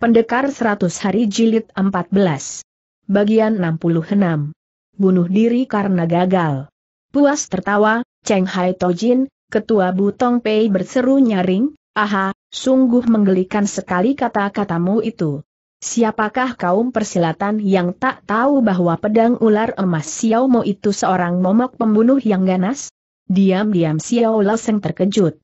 Pendekar 100 Hari Jilid 14. Bagian 66. Bunuh diri karena gagal. Puas tertawa, Cheng Hai Tojin, ketua Butong Pei berseru nyaring, aha, sungguh menggelikan sekali kata-katamu itu. Siapakah kaum persilatan yang tak tahu bahwa pedang ular emas Xiao Mo itu seorang momok pembunuh yang ganas? Diam-diam Xiao Leseng terkejut.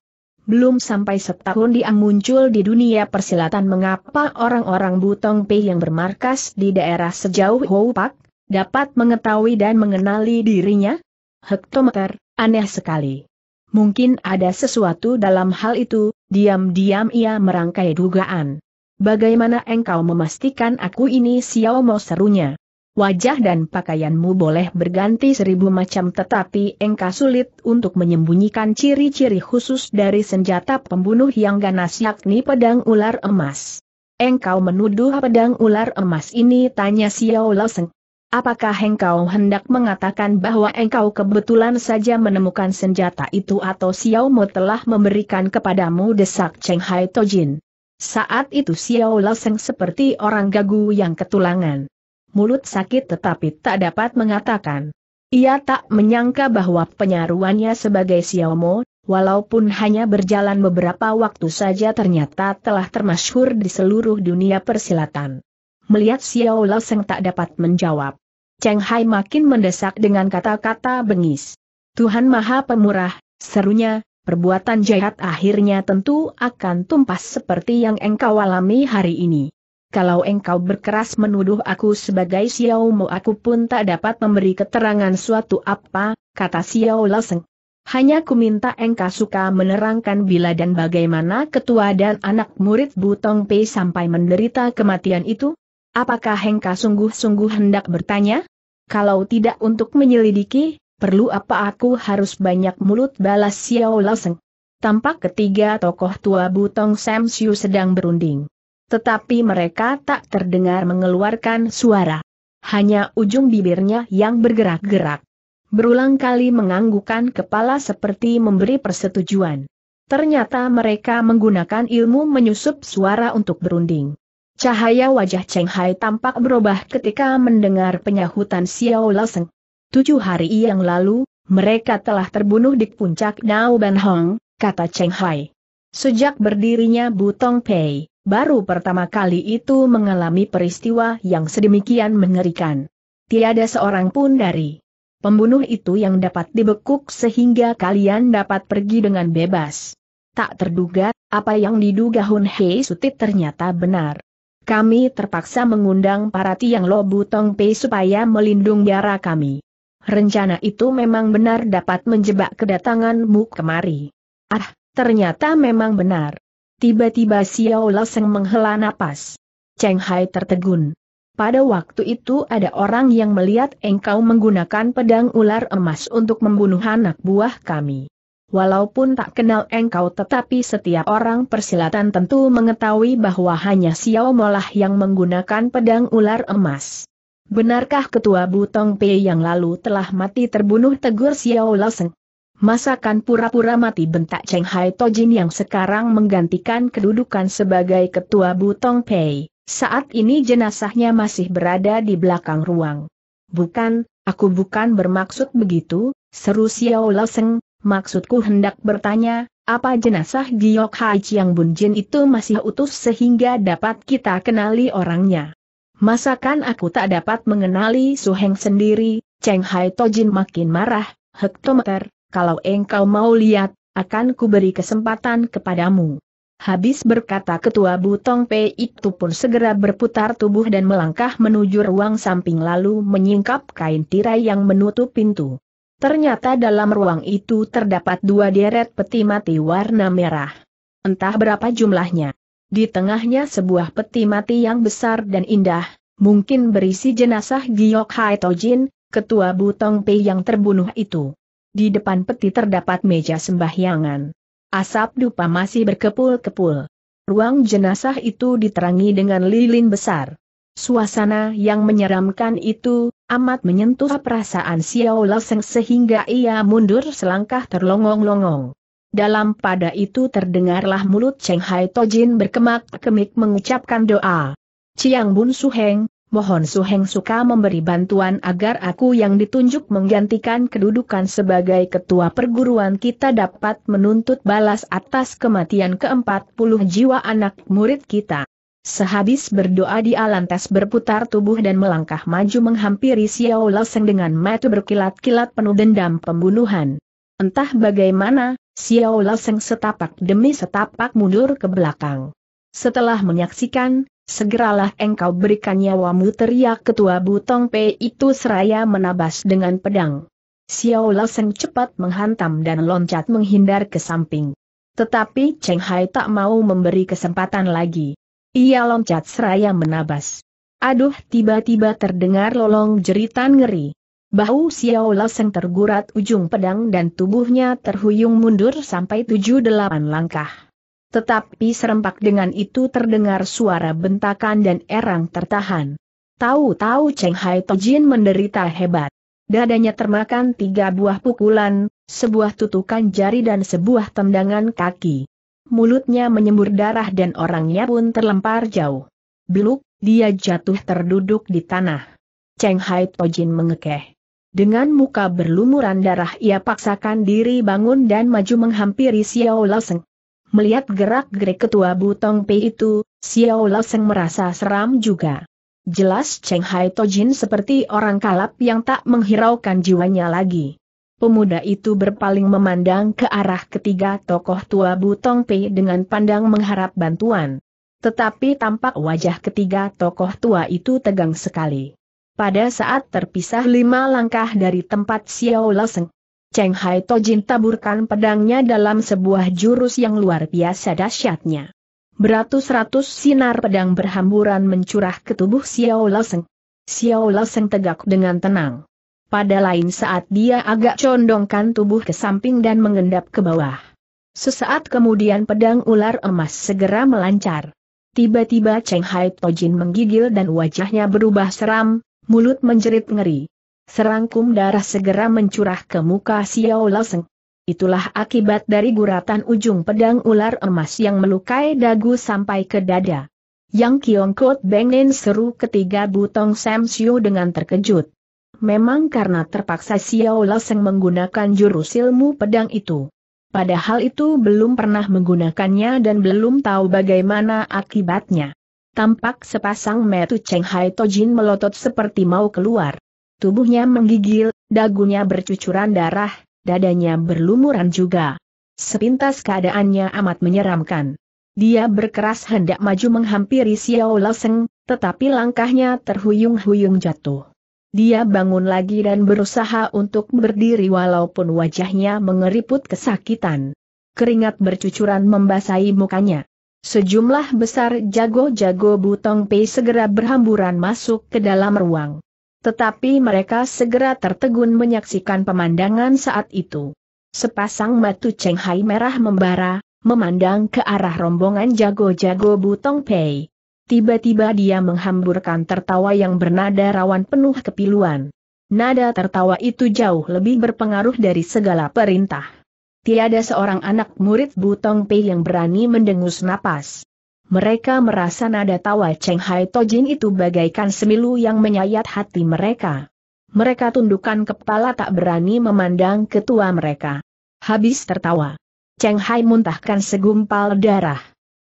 Belum sampai setahun dia muncul di dunia persilatan mengapa orang-orang Butong Pei yang bermarkas di daerah sejauh Houpak, dapat mengetahui dan mengenali dirinya? Hektometer, aneh sekali. Mungkin ada sesuatu dalam hal itu, diam-diam ia merangkai dugaan. Bagaimana engkau memastikan aku ini Xiao Mo serunya? Wajah dan pakaianmu boleh berganti seribu macam tetapi engkau sulit untuk menyembunyikan ciri-ciri khusus dari senjata pembunuh yang ganas yakni pedang ular emas. Engkau menuduh pedang ular emas ini tanya Xiao Laoseng. Apakah engkau hendak mengatakan bahwa engkau kebetulan saja menemukan senjata itu atau Xiao Mo telah memberikan kepadamu desak Cheng Hai Tojin? Saat itu Xiao Laoseng seperti orang gagu yang ketulangan mulut sakit tetapi tak dapat mengatakan. Ia tak menyangka bahwa penyaruannya sebagai Xiaomo, walaupun hanya berjalan beberapa waktu saja ternyata telah termasyhur di seluruh dunia persilatan. Melihat Xiao Lao Seng tak dapat menjawab. Cheng Hai makin mendesak dengan kata-kata bengis. Tuhan Maha Pemurah, serunya, perbuatan jahat akhirnya tentu akan tumpas seperti yang engkau alami hari ini kalau engkau berkeras menuduh aku sebagai Xiaomo aku pun tak dapat memberi keterangan suatu apa, kata Xiao Laseng. Hanya ku minta engkau suka menerangkan bila dan bagaimana ketua dan anak murid Butong Pei sampai menderita kematian itu? Apakah engkau sungguh-sungguh hendak bertanya? Kalau tidak untuk menyelidiki, perlu apa aku harus banyak mulut balas Xiao Laseng? Tampak ketiga tokoh tua Butong Sam Siu sedang berunding. Tetapi mereka tak terdengar mengeluarkan suara. Hanya ujung bibirnya yang bergerak-gerak. Berulang kali menganggukan kepala seperti memberi persetujuan. Ternyata mereka menggunakan ilmu menyusup suara untuk berunding. Cahaya wajah Cheng Hai tampak berubah ketika mendengar penyahutan Xiao Loseng. Tujuh hari yang lalu, mereka telah terbunuh di puncak Nao Ban Hong, kata Cheng Hai. Sejak berdirinya Butong Pei, baru pertama kali itu mengalami peristiwa yang sedemikian mengerikan. Tiada seorang pun dari pembunuh itu yang dapat dibekuk sehingga kalian dapat pergi dengan bebas. Tak terduga, apa yang diduga Hun Hei Sutit ternyata benar. Kami terpaksa mengundang para tiang lobu Tong Pei supaya melindungi biara kami. Rencana itu memang benar dapat menjebak kedatanganmu kemari. Ah, ternyata memang benar. Tiba-tiba Xiao Laseng menghela napas. Cheng Hai tertegun. Pada waktu itu ada orang yang melihat engkau menggunakan pedang ular emas untuk membunuh anak buah kami. Walaupun tak kenal engkau tetapi setiap orang persilatan tentu mengetahui bahwa hanya Xiao Molah yang menggunakan pedang ular emas. Benarkah Ketua Butong P yang lalu telah mati terbunuh tegur Xiao Laseng? Masakan pura-pura mati bentak Cheng Hai Tojin yang sekarang menggantikan kedudukan sebagai ketua Butong Pei. Saat ini jenazahnya masih berada di belakang ruang. Bukan, aku bukan bermaksud begitu, seru Xiao Laoseng, maksudku hendak bertanya, apa jenazah Giok Hai Chiang Bun Jin itu masih utuh sehingga dapat kita kenali orangnya. Masakan aku tak dapat mengenali Su Heng sendiri, Cheng Hai Tojin makin marah, hektometer, kalau engkau mau lihat, akan kuberi kesempatan kepadamu. Habis berkata ketua Butong Pe itu pun segera berputar tubuh dan melangkah menuju ruang samping lalu menyingkap kain tirai yang menutup pintu. Ternyata dalam ruang itu terdapat dua deret peti mati warna merah. Entah berapa jumlahnya. Di tengahnya sebuah peti mati yang besar dan indah, mungkin berisi jenazah Giok Hai Tojin, ketua Butong Pe yang terbunuh itu. Di depan peti terdapat meja sembahyangan. Asap dupa masih berkepul-kepul. Ruang jenazah itu diterangi dengan lilin besar. Suasana yang menyeramkan itu, amat menyentuh perasaan Xiao Laseng sehingga ia mundur selangkah terlongong-longong. Dalam pada itu terdengarlah mulut Cheng Hai Tojin berkemak-kemik mengucapkan doa. Ciang Bun Suheng, Mohon Suheng suka memberi bantuan agar aku yang ditunjuk menggantikan kedudukan sebagai ketua perguruan kita dapat menuntut balas atas kematian keempat puluh jiwa anak murid kita. Sehabis berdoa Di Alantas berputar tubuh dan melangkah maju menghampiri Xiao Laoseng dengan mata berkilat-kilat penuh dendam pembunuhan. Entah bagaimana, Xiao Laoseng setapak demi setapak mundur ke belakang. Setelah menyaksikan, Segeralah engkau berikan nyawamu teriak ketua Butong Pei itu seraya menabas dengan pedang. Xiao laoseng cepat menghantam dan loncat menghindar ke samping. Tetapi Cheng Hai tak mau memberi kesempatan lagi. Ia loncat seraya menabas. Aduh tiba-tiba terdengar lolong jeritan ngeri. Bahu Xiao laoseng tergurat ujung pedang dan tubuhnya terhuyung mundur sampai tujuh delapan langkah. Tetapi serempak dengan itu terdengar suara bentakan dan erang tertahan. Tahu-tahu Cheng Hai Tojin menderita hebat. Dadanya termakan tiga buah pukulan, sebuah tutukan jari dan sebuah tendangan kaki. Mulutnya menyembur darah dan orangnya pun terlempar jauh. Beluk, dia jatuh terduduk di tanah. Cheng Hai Tojin mengekeh. Dengan muka berlumuran darah ia paksakan diri bangun dan maju menghampiri Xiao Lao Seng. Melihat gerak-gerik ketua Butong Pei itu, Xiao Lao Seng merasa seram juga. Jelas Cheng Hai Tojin seperti orang kalap yang tak menghiraukan jiwanya lagi. Pemuda itu berpaling memandang ke arah ketiga tokoh tua Butong Pei dengan pandang mengharap bantuan. Tetapi tampak wajah ketiga tokoh tua itu tegang sekali. Pada saat terpisah lima langkah dari tempat Xiao Lao Seng, Cheng Hai Tojin taburkan pedangnya dalam sebuah jurus yang luar biasa dahsyatnya. Beratus-ratus sinar pedang berhamburan mencurah ke tubuh Xiao Lao Loseng. Xiao Lao Loseng tegak dengan tenang. Pada lain saat dia agak condongkan tubuh ke samping dan mengendap ke bawah. Sesaat kemudian pedang ular emas segera melancar. Tiba-tiba Cheng Hai Tojin menggigil dan wajahnya berubah seram, mulut menjerit ngeri. Serangkum darah segera mencurah ke muka Xiao Laoseng. Itulah akibat dari guratan ujung pedang ular emas yang melukai dagu sampai ke dada. Yang Kiong Kot seru ketiga butong Sam Siu dengan terkejut. Memang karena terpaksa Xiao Laoseng menggunakan jurus ilmu pedang itu. Padahal itu belum pernah menggunakannya dan belum tahu bagaimana akibatnya. Tampak sepasang metu Cheng Hai Tojin melotot seperti mau keluar. Tubuhnya menggigil, dagunya bercucuran darah, dadanya berlumuran juga. Sepintas keadaannya amat menyeramkan. Dia berkeras hendak maju menghampiri Xiao Laoseng, tetapi langkahnya terhuyung-huyung jatuh. Dia bangun lagi dan berusaha untuk berdiri walaupun wajahnya mengeriput kesakitan. Keringat bercucuran membasahi mukanya. Sejumlah besar jago-jago Butong Pei segera berhamburan masuk ke dalam ruang. Tetapi mereka segera tertegun menyaksikan pemandangan saat itu. Sepasang batu Cenghai merah membara, memandang ke arah rombongan jago-jago Butong Pei. Tiba-tiba dia menghamburkan tertawa yang bernada rawan penuh kepiluan. Nada tertawa itu jauh lebih berpengaruh dari segala perintah. Tiada seorang anak murid Butong Pei yang berani mendengus napas mereka merasa nada tawa Cheng Hai Tojin itu bagaikan semilu yang menyayat hati mereka. Mereka tundukkan kepala tak berani memandang ketua mereka. Habis tertawa. Cheng Hai muntahkan segumpal darah.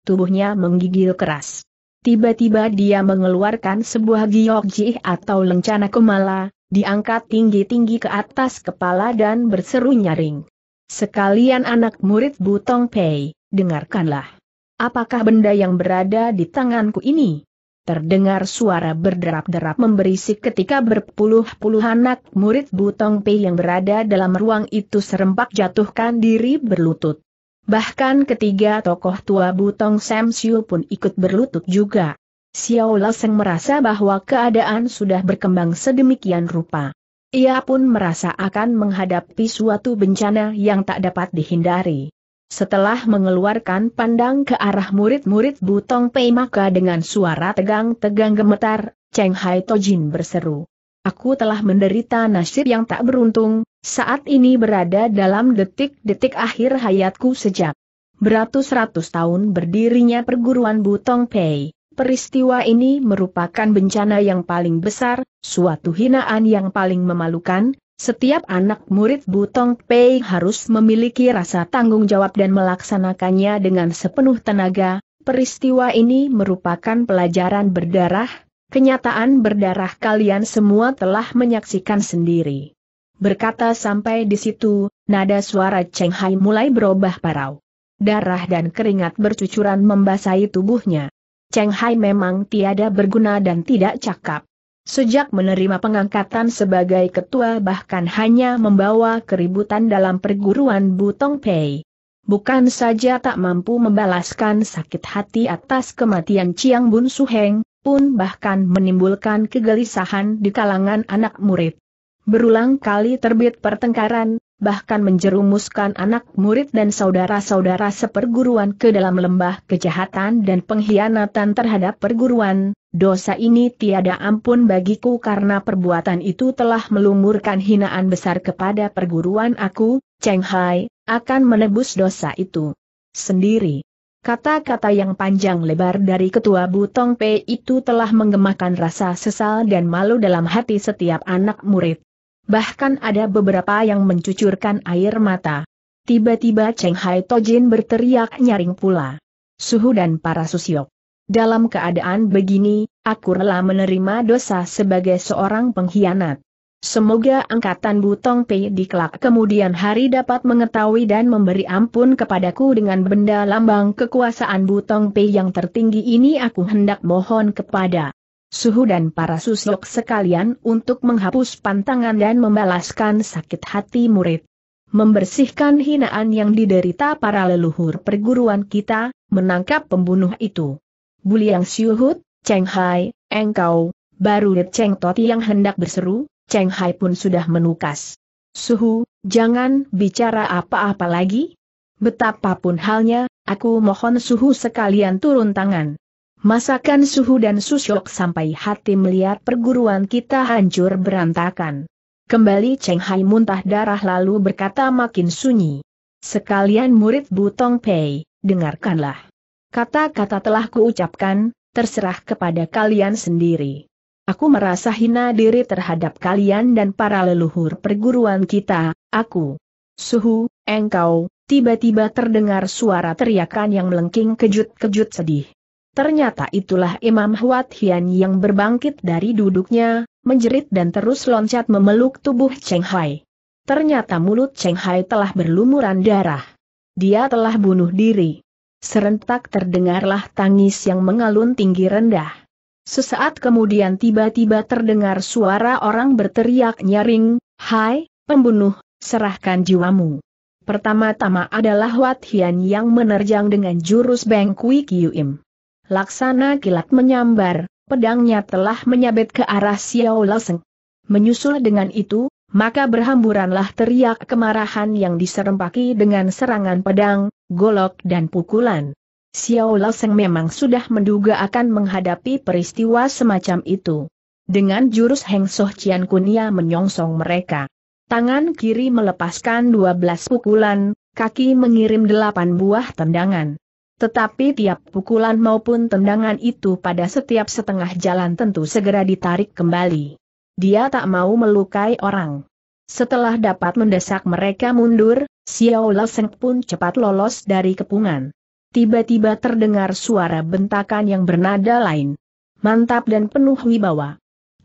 Tubuhnya menggigil keras. Tiba-tiba dia mengeluarkan sebuah jih atau lencana kemala, diangkat tinggi-tinggi ke atas kepala dan berseru nyaring. Sekalian anak murid Butong Pei, dengarkanlah. Apakah benda yang berada di tanganku ini? Terdengar suara berderap-derap memberisik ketika berpuluh-puluh anak murid Butong Pei yang berada dalam ruang itu serempak jatuhkan diri berlutut. Bahkan ketiga tokoh tua Butong Sam Siu pun ikut berlutut juga. Xiao Laseng merasa bahwa keadaan sudah berkembang sedemikian rupa. Ia pun merasa akan menghadapi suatu bencana yang tak dapat dihindari. Setelah mengeluarkan pandang ke arah murid-murid Butong Pei maka dengan suara tegang-tegang gemetar, Cheng Hai Tojin berseru. Aku telah menderita nasib yang tak beruntung, saat ini berada dalam detik-detik akhir hayatku sejak beratus-ratus tahun berdirinya perguruan Butong Pei. Peristiwa ini merupakan bencana yang paling besar, suatu hinaan yang paling memalukan, setiap anak murid Butong Pei harus memiliki rasa tanggung jawab dan melaksanakannya dengan sepenuh tenaga. Peristiwa ini merupakan pelajaran berdarah, kenyataan berdarah kalian semua telah menyaksikan sendiri. Berkata sampai di situ, nada suara Cheng Hai mulai berubah parau. Darah dan keringat bercucuran membasahi tubuhnya. Cheng Hai memang tiada berguna dan tidak cakap. Sejak menerima pengangkatan sebagai ketua bahkan hanya membawa keributan dalam perguruan Butong Pei. Bukan saja tak mampu membalaskan sakit hati atas kematian Chiang Bun Suheng, pun bahkan menimbulkan kegelisahan di kalangan anak murid. Berulang kali terbit pertengkaran, bahkan menjerumuskan anak murid dan saudara-saudara seperguruan ke dalam lembah kejahatan dan pengkhianatan terhadap perguruan, Dosa ini tiada ampun bagiku karena perbuatan itu telah melumurkan hinaan besar kepada perguruan aku, Cheng Hai, akan menebus dosa itu sendiri. Kata-kata yang panjang lebar dari ketua Butong Pe itu telah menggemakan rasa sesal dan malu dalam hati setiap anak murid. Bahkan ada beberapa yang mencucurkan air mata. Tiba-tiba Cheng Hai Tojin berteriak nyaring pula. Suhu dan para susiok. Dalam keadaan begini, aku rela menerima dosa sebagai seorang pengkhianat. Semoga angkatan Butong Pei di kelak kemudian hari dapat mengetahui dan memberi ampun kepadaku dengan benda lambang kekuasaan Butong Pei yang tertinggi ini aku hendak mohon kepada suhu dan para susuk sekalian untuk menghapus pantangan dan membalaskan sakit hati murid. Membersihkan hinaan yang diderita para leluhur perguruan kita, menangkap pembunuh itu. Buliang Siuhut, Cheng Hai, engkau, baru Lip Cheng Toti yang hendak berseru, Cheng Hai pun sudah menukas. Suhu, jangan bicara apa-apa lagi. Betapapun halnya, aku mohon Suhu sekalian turun tangan. Masakan Suhu dan Susyok sampai hati melihat perguruan kita hancur berantakan. Kembali Cheng Hai muntah darah lalu berkata makin sunyi. Sekalian murid Butong Pei, dengarkanlah. Kata-kata telah kuucapkan, terserah kepada kalian sendiri. Aku merasa hina diri terhadap kalian dan para leluhur perguruan kita, aku. Suhu, engkau, tiba-tiba terdengar suara teriakan yang melengking kejut-kejut sedih. Ternyata itulah Imam Huat Hian yang berbangkit dari duduknya, menjerit dan terus loncat memeluk tubuh Cheng Hai. Ternyata mulut Cheng Hai telah berlumuran darah. Dia telah bunuh diri. Serentak terdengarlah tangis yang mengalun tinggi rendah. Sesaat kemudian tiba-tiba terdengar suara orang berteriak nyaring, Hai, pembunuh, serahkan jiwamu. Pertama-tama adalah Wat Hian yang menerjang dengan jurus Beng Kui Im. Laksana kilat menyambar, pedangnya telah menyabet ke arah Xiao Laseng. Menyusul dengan itu, maka berhamburanlah teriak kemarahan yang diserempaki dengan serangan pedang, golok dan pukulan. Xiao Laoseng memang sudah menduga akan menghadapi peristiwa semacam itu. Dengan jurus Heng Soh Cian Kunia menyongsong mereka. Tangan kiri melepaskan 12 pukulan, kaki mengirim 8 buah tendangan. Tetapi tiap pukulan maupun tendangan itu pada setiap setengah jalan tentu segera ditarik kembali. Dia tak mau melukai orang. Setelah dapat mendesak mereka mundur, Xiao Laseng pun cepat lolos dari kepungan. Tiba-tiba terdengar suara bentakan yang bernada lain. Mantap dan penuh wibawa.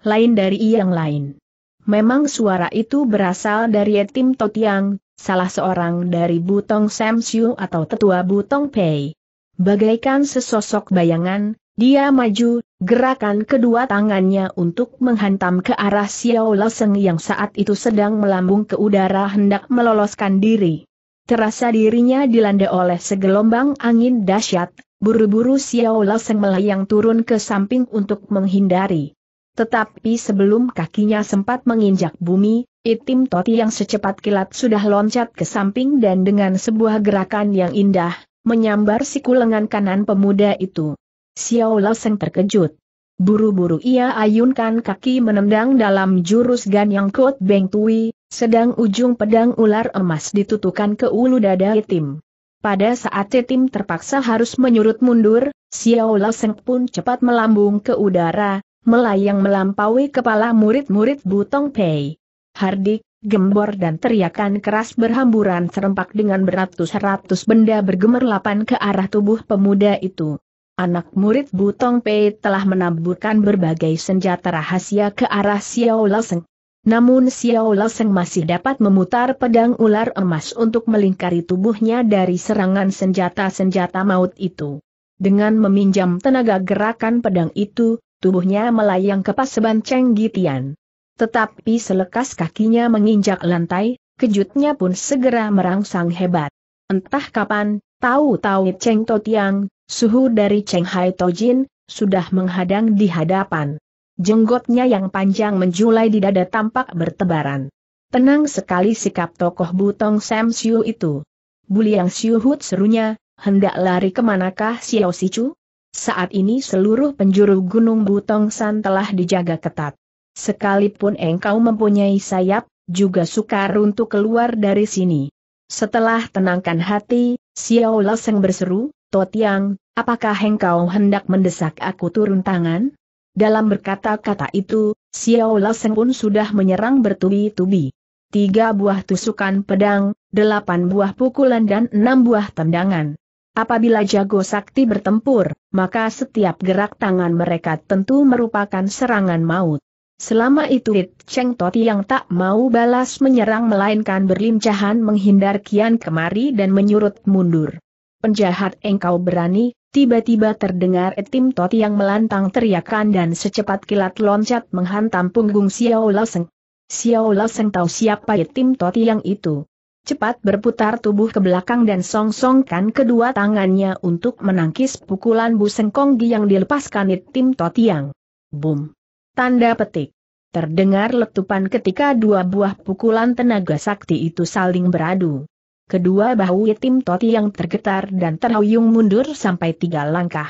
Lain dari yang lain. Memang suara itu berasal dari Tim Totiang, salah seorang dari Butong Siu atau tetua Butong Pei. Bagaikan sesosok bayangan, dia maju, Gerakan kedua tangannya untuk menghantam ke arah Xiao Leseng yang saat itu sedang melambung ke udara hendak meloloskan diri. Terasa dirinya dilanda oleh segelombang angin dahsyat, buru-buru Xiao Leseng melayang turun ke samping untuk menghindari. Tetapi sebelum kakinya sempat menginjak bumi, Itim Toti yang secepat kilat sudah loncat ke samping dan dengan sebuah gerakan yang indah, menyambar siku lengan kanan pemuda itu. Xiao Seng terkejut. Buru-buru ia ayunkan kaki menendang dalam jurus Gan Yang kuat Beng Tui, sedang ujung pedang ular emas ditutukan ke ulu dada Itim. Pada saat Tim terpaksa harus menyurut mundur, Xiao Seng pun cepat melambung ke udara, melayang melampaui kepala murid-murid Butong Pei. Hardik, gembor dan teriakan keras berhamburan serempak dengan beratus-ratus benda bergemerlapan ke arah tubuh pemuda itu. Anak murid Butong Pei telah menaburkan berbagai senjata rahasia ke arah Xiao Laseng. Namun Xiao Laseng masih dapat memutar pedang ular emas untuk melingkari tubuhnya dari serangan senjata-senjata maut itu. Dengan meminjam tenaga gerakan pedang itu, tubuhnya melayang ke paseban Cheng Gitian. Tetapi selekas kakinya menginjak lantai, kejutnya pun segera merangsang hebat. Entah kapan, tahu-tahu Cheng Totiang, Suhu dari Cheng Hai Tojin, sudah menghadang di hadapan. Jenggotnya yang panjang menjulai di dada tampak bertebaran. Tenang sekali sikap tokoh Butong Sam Siu itu. Buliang Siu Hud serunya, hendak lari kemanakah Xiao Sichu? Saat ini seluruh penjuru gunung Butong San telah dijaga ketat. Sekalipun engkau mempunyai sayap, juga sukar untuk keluar dari sini. Setelah tenangkan hati, Xiao Leseng berseru, Totiang, Apakah engkau hendak mendesak aku turun tangan? Dalam berkata-kata itu, Xiao Laseng pun sudah menyerang bertubi-tubi. Tiga buah tusukan pedang, delapan buah pukulan dan enam buah tendangan. Apabila jago sakti bertempur, maka setiap gerak tangan mereka tentu merupakan serangan maut. Selama itu It Cheng Toti yang tak mau balas menyerang melainkan berlincahan menghindar kian kemari dan menyurut mundur penjahat engkau berani, tiba-tiba terdengar Etim Tot yang melantang teriakan dan secepat kilat loncat menghantam punggung Xiao Laoseng. Xiao Laoseng tahu siapa Etim Tot yang itu. Cepat berputar tubuh ke belakang dan songsongkan kedua tangannya untuk menangkis pukulan Bu konggi yang dilepaskan Tim Totiang. Boom. Tanda petik. Terdengar letupan ketika dua buah pukulan tenaga sakti itu saling beradu kedua bahu Tim Toti yang tergetar dan terhuyung mundur sampai tiga langkah.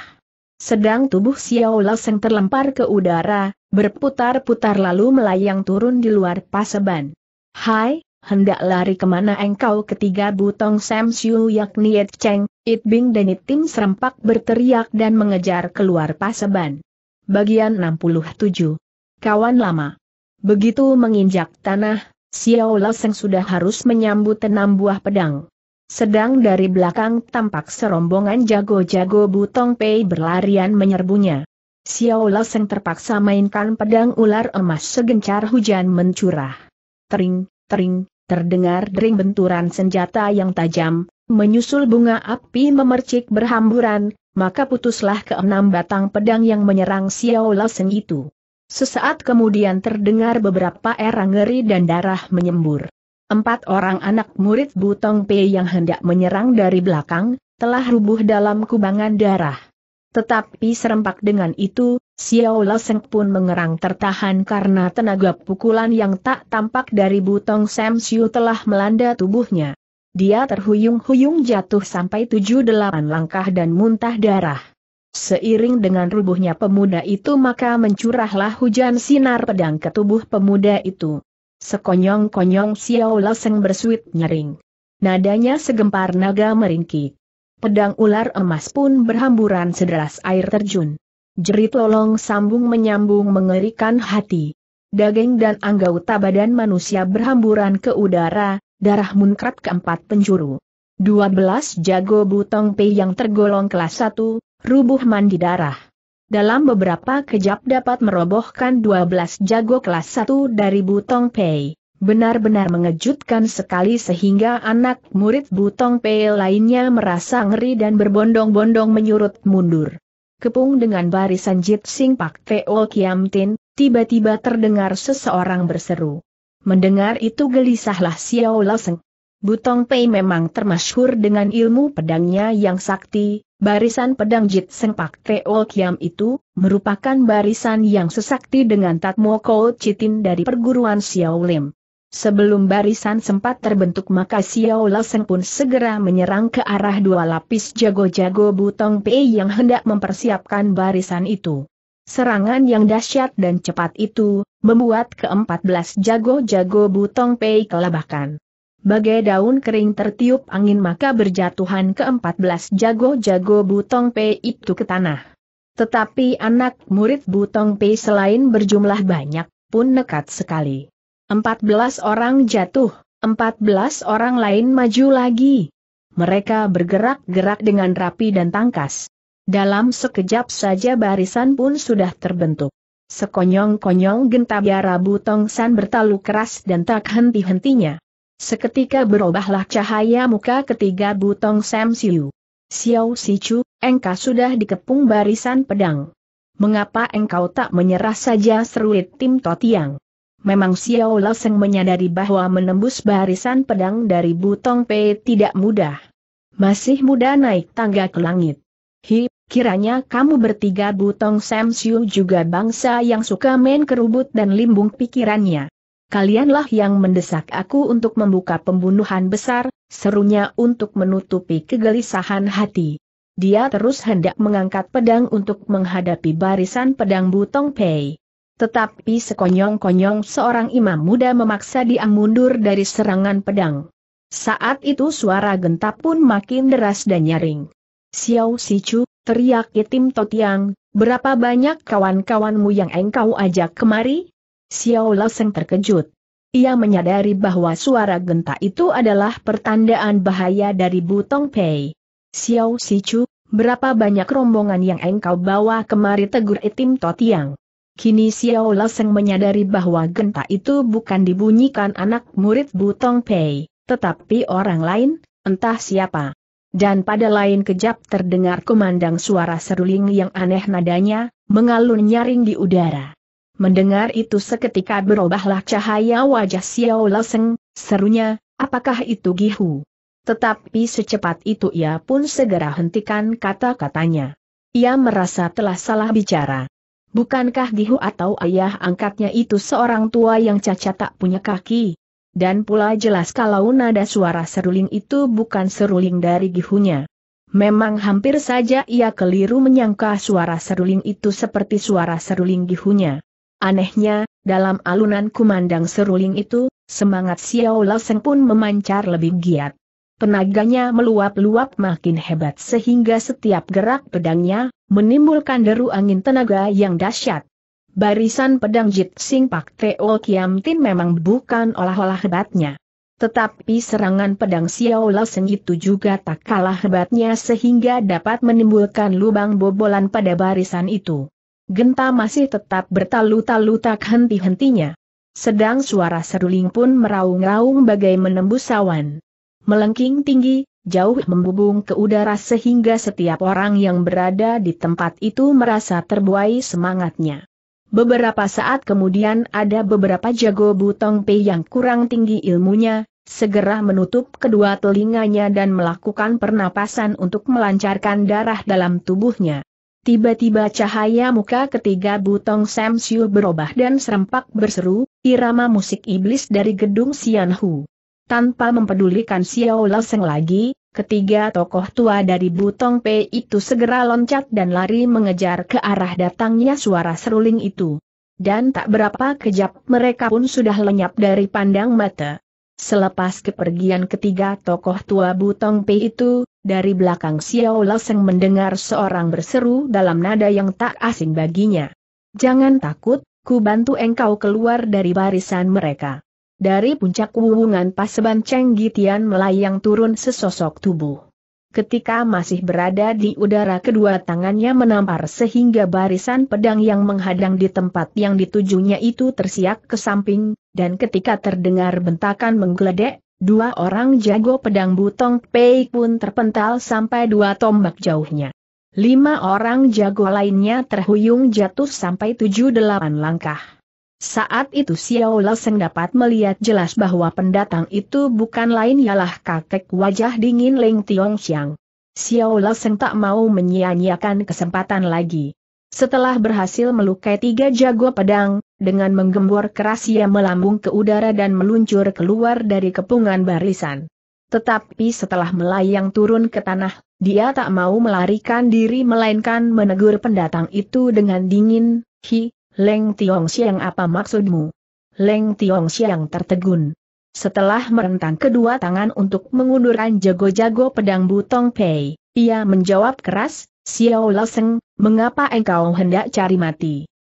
Sedang tubuh Xiao Lao Loseng terlempar ke udara, berputar-putar lalu melayang turun di luar paseban. Hai, hendak lari kemana engkau ketiga butong Sam Siu yakni It Cheng, It Bing dan It Tim serempak berteriak dan mengejar keluar paseban. Bagian 67. Kawan lama. Begitu menginjak tanah, Xiao Laoseng sudah harus menyambut enam buah pedang. Sedang dari belakang tampak serombongan jago-jago Butong Pei berlarian menyerbunya. Xiao Laoseng terpaksa mainkan pedang ular emas segencar hujan mencurah. Tering, tering, terdengar dering benturan senjata yang tajam, menyusul bunga api memercik berhamburan, maka putuslah keenam batang pedang yang menyerang Xiao Laoseng itu. Sesaat kemudian terdengar beberapa erang ngeri dan darah menyembur. Empat orang anak murid Butong Pei yang hendak menyerang dari belakang, telah rubuh dalam kubangan darah. Tetapi serempak dengan itu, Xiao Seng pun mengerang tertahan karena tenaga pukulan yang tak tampak dari Butong Sam Siu telah melanda tubuhnya. Dia terhuyung-huyung jatuh sampai tujuh delapan langkah dan muntah darah. Seiring dengan rubuhnya pemuda itu maka mencurahlah hujan sinar pedang ke tubuh pemuda itu. Sekonyong-konyong Xiao Laseng bersuit nyering. Nadanya segempar naga meringki. Pedang ular emas pun berhamburan sederas air terjun. Jerit lolong sambung menyambung mengerikan hati. Daging dan anggota badan manusia berhamburan ke udara, darah munkrat keempat penjuru. 12 jago butong P yang tergolong kelas 1, rubuh mandi darah. Dalam beberapa kejap dapat merobohkan 12 jago kelas 1 dari Butong Pei. Benar-benar mengejutkan sekali sehingga anak murid Butong Pei lainnya merasa ngeri dan berbondong-bondong menyurut mundur. Kepung dengan barisan Jit Sing Pak Teo Kiam Tin, tiba-tiba terdengar seseorang berseru. Mendengar itu gelisahlah Xiao Laseng. Butong Pei memang termasyhur dengan ilmu pedangnya yang sakti, Barisan pedang Jit Sengpak Teo Kiam itu, merupakan barisan yang sesakti dengan Tatmo Kou Citin dari perguruan Xiao Lim. Sebelum barisan sempat terbentuk maka Xiao Laseng pun segera menyerang ke arah dua lapis jago-jago Butong Pei yang hendak mempersiapkan barisan itu. Serangan yang dahsyat dan cepat itu, membuat keempat belas jago-jago Butong Pei kelabakan bagai daun kering tertiup angin maka berjatuhan ke-14 jago-jago Butong pe itu ke tanah. Tetapi anak murid Butong pe selain berjumlah banyak, pun nekat sekali. 14 orang jatuh, 14 orang lain maju lagi. Mereka bergerak-gerak dengan rapi dan tangkas. Dalam sekejap saja barisan pun sudah terbentuk. Sekonyong-konyong gentabiara Butong San bertalu keras dan tak henti-hentinya. Seketika berubahlah cahaya muka ketiga Butong Sam Siu. Xiao Sichu, engkau sudah dikepung barisan pedang. Mengapa engkau tak menyerah saja seruit tim Totiang? Memang Xiao Laseng menyadari bahwa menembus barisan pedang dari Butong Pei tidak mudah. Masih muda naik tangga ke langit. Hi, kiranya kamu bertiga Butong Sam Siu juga bangsa yang suka main kerubut dan limbung pikirannya kalianlah yang mendesak aku untuk membuka pembunuhan besar, serunya untuk menutupi kegelisahan hati. Dia terus hendak mengangkat pedang untuk menghadapi barisan pedang Butong Pei. Tetapi sekonyong-konyong seorang imam muda memaksa dia mundur dari serangan pedang. Saat itu suara gentap pun makin deras dan nyaring. Xiao Sichu, teriak Itim Totiang, berapa banyak kawan-kawanmu yang engkau ajak kemari? Xiao Loseng terkejut. Ia menyadari bahwa suara genta itu adalah pertandaan bahaya dari Butong Pei. Xiao Sichu, berapa banyak rombongan yang engkau bawa kemari tegur Itim Totiang? Kini Xiao Loseng menyadari bahwa genta itu bukan dibunyikan anak murid Butong Pei, tetapi orang lain, entah siapa. Dan pada lain kejap terdengar kumandang suara seruling yang aneh nadanya, mengalun nyaring di udara. Mendengar itu seketika berubahlah cahaya wajah Xiao Leseng, serunya, apakah itu Gihu? Tetapi secepat itu ia pun segera hentikan kata-katanya. Ia merasa telah salah bicara. Bukankah Gihu atau ayah angkatnya itu seorang tua yang cacat tak punya kaki? Dan pula jelas kalau nada suara seruling itu bukan seruling dari gihunya. Memang hampir saja ia keliru menyangka suara seruling itu seperti suara seruling gihunya. Anehnya, dalam alunan kumandang seruling itu, semangat Xiao Laoseng pun memancar lebih giat. Tenaganya meluap-luap makin hebat sehingga setiap gerak pedangnya, menimbulkan deru angin tenaga yang dahsyat. Barisan pedang Jit Sing Pak Teo Kiam Tin memang bukan olah-olah hebatnya. Tetapi serangan pedang Xiao Laseng itu juga tak kalah hebatnya sehingga dapat menimbulkan lubang bobolan pada barisan itu genta masih tetap bertalu-talu tak henti-hentinya. Sedang suara seruling pun meraung-raung bagai menembus awan. Melengking tinggi, jauh membubung ke udara sehingga setiap orang yang berada di tempat itu merasa terbuai semangatnya. Beberapa saat kemudian ada beberapa jago butong pe yang kurang tinggi ilmunya, segera menutup kedua telinganya dan melakukan pernapasan untuk melancarkan darah dalam tubuhnya. Tiba-tiba cahaya muka ketiga Butong Sam Siu berubah dan serempak berseru, irama musik iblis dari gedung Xianhu. Tanpa mempedulikan Xiao Seng lagi, ketiga tokoh tua dari Butong P itu segera loncat dan lari mengejar ke arah datangnya suara seruling itu. Dan tak berapa kejap mereka pun sudah lenyap dari pandang mata. Selepas kepergian ketiga tokoh tua Butong Pei itu, dari belakang Xiao Laseng mendengar seorang berseru dalam nada yang tak asing baginya. Jangan takut, ku bantu engkau keluar dari barisan mereka. Dari puncak wuwungan paseban Cheng Gitian melayang turun sesosok tubuh. Ketika masih berada di udara kedua tangannya menampar sehingga barisan pedang yang menghadang di tempat yang ditujunya itu tersiak ke samping, dan ketika terdengar bentakan menggeledek, dua orang jago pedang Butong Pei pun terpental sampai dua tombak jauhnya. Lima orang jago lainnya terhuyung jatuh sampai tujuh delapan langkah. Saat itu Xiao Leseng dapat melihat jelas bahwa pendatang itu bukan lain ialah kakek wajah dingin Leng Tiong Xiang. Xiao Leseng tak mau menyia-nyiakan kesempatan lagi. Setelah berhasil melukai tiga jago pedang, dengan menggembor keras ia melambung ke udara dan meluncur keluar dari kepungan barisan. Tetapi setelah melayang turun ke tanah, dia tak mau melarikan diri melainkan menegur pendatang itu dengan dingin, Hi, Leng Tiong Siang apa maksudmu? Leng Tiong Siang tertegun. Setelah merentang kedua tangan untuk mengundurkan jago-jago pedang Butong Pei, ia menjawab keras, Xiao Loseng, mengapa engkau hendak cari mati?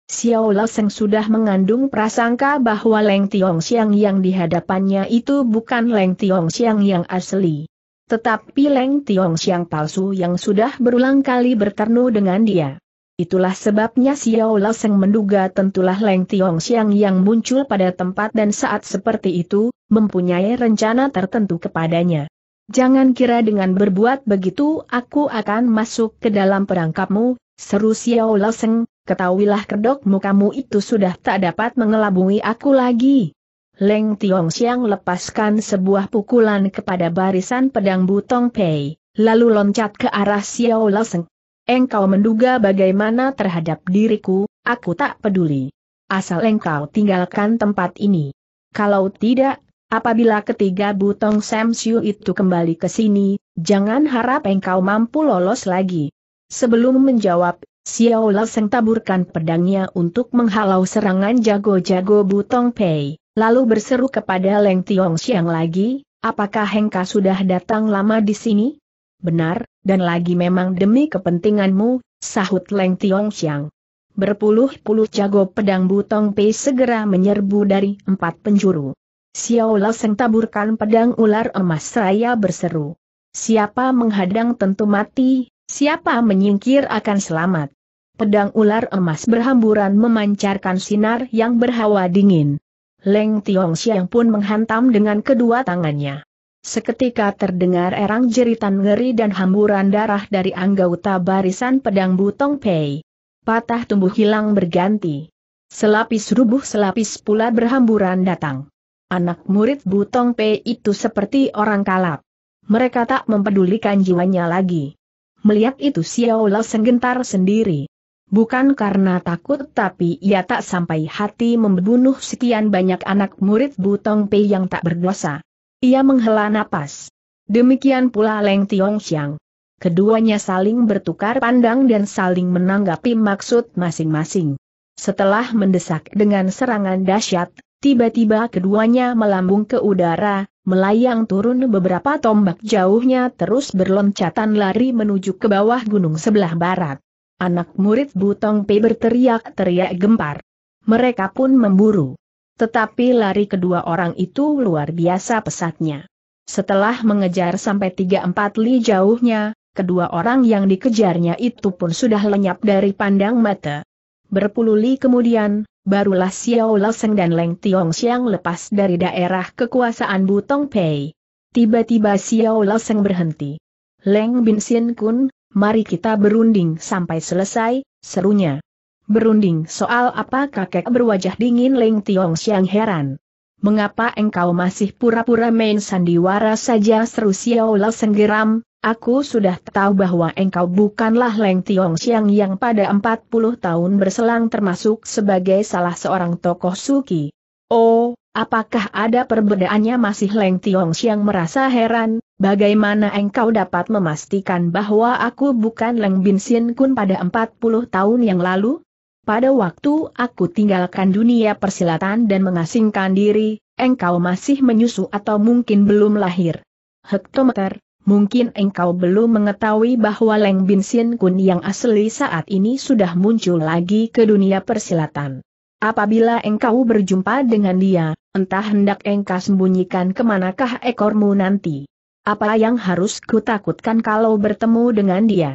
Xiao Loseng sudah mengandung prasangka bahwa Leng Tiong Siang yang dihadapannya itu bukan Leng Tiong Siang yang asli. Tetapi Leng Tiong Siang palsu yang sudah berulang kali berternu dengan dia. Itulah sebabnya Xiao Laseng menduga tentulah Leng Tiong Xiang yang muncul pada tempat dan saat seperti itu, mempunyai rencana tertentu kepadanya. Jangan kira dengan berbuat begitu aku akan masuk ke dalam perangkapmu, seru Xiao Laseng, ketahuilah kedokmu kamu itu sudah tak dapat mengelabui aku lagi. Leng Tiong Xiang lepaskan sebuah pukulan kepada barisan pedang Butong Pei, lalu loncat ke arah Xiao Laseng. Engkau menduga bagaimana terhadap diriku, aku tak peduli. Asal engkau tinggalkan tempat ini. Kalau tidak, apabila ketiga butong Sam itu kembali ke sini, jangan harap engkau mampu lolos lagi. Sebelum menjawab, Xiao Laseng taburkan pedangnya untuk menghalau serangan jago-jago butong Pei, lalu berseru kepada Leng Tiong Xiang lagi, apakah Hengka sudah datang lama di sini? Benar, dan lagi memang demi kepentinganmu, sahut Leng Tiong Xiang. Berpuluh-puluh jago pedang Butong Pei segera menyerbu dari empat penjuru. Xiao Laseng taburkan pedang ular emas seraya berseru. Siapa menghadang tentu mati, siapa menyingkir akan selamat. Pedang ular emas berhamburan memancarkan sinar yang berhawa dingin. Leng Tiong Xiang pun menghantam dengan kedua tangannya. Seketika terdengar erang jeritan ngeri dan hamburan darah dari anggota barisan pedang Butong Pei. Patah tumbuh hilang berganti. Selapis rubuh selapis pula berhamburan datang. Anak murid Butong Pei itu seperti orang kalap. Mereka tak mempedulikan jiwanya lagi. Melihat itu Xiao Lao senggentar sendiri. Bukan karena takut tapi ia tak sampai hati membunuh sekian banyak anak murid Butong Pei yang tak berdosa. Ia menghela napas. Demikian pula Leng Tiong Xiang. Keduanya saling bertukar pandang dan saling menanggapi maksud masing-masing. Setelah mendesak dengan serangan dahsyat, tiba-tiba keduanya melambung ke udara, melayang turun beberapa tombak jauhnya terus berloncatan lari menuju ke bawah gunung sebelah barat. Anak murid Butong Pei berteriak-teriak gempar. Mereka pun memburu. Tetapi lari kedua orang itu luar biasa pesatnya. Setelah mengejar sampai 3-4 li jauhnya, kedua orang yang dikejarnya itu pun sudah lenyap dari pandang mata. Berpuluh li kemudian, barulah Xiao Loseng dan Leng Tiong Xiang lepas dari daerah kekuasaan Butong Pei. Tiba-tiba Xiao Loseng berhenti. Leng Bin Sien Kun, mari kita berunding sampai selesai, serunya. Berunding soal apa kakek berwajah dingin Leng Tiong Xiang heran. Mengapa engkau masih pura-pura main sandiwara saja seru Xiao Lao senggeram, aku sudah tahu bahwa engkau bukanlah Leng Tiong Xiang yang pada 40 tahun berselang termasuk sebagai salah seorang tokoh suki. Oh, apakah ada perbedaannya masih Leng Tiong Xiang merasa heran, bagaimana engkau dapat memastikan bahwa aku bukan Leng Bin Sin Kun pada 40 tahun yang lalu? pada waktu aku tinggalkan dunia persilatan dan mengasingkan diri, engkau masih menyusu atau mungkin belum lahir. Hektometer, mungkin engkau belum mengetahui bahwa Leng Bin Sin Kun yang asli saat ini sudah muncul lagi ke dunia persilatan. Apabila engkau berjumpa dengan dia, entah hendak engkau sembunyikan kemanakah ekormu nanti. Apa yang harus kutakutkan kalau bertemu dengan dia?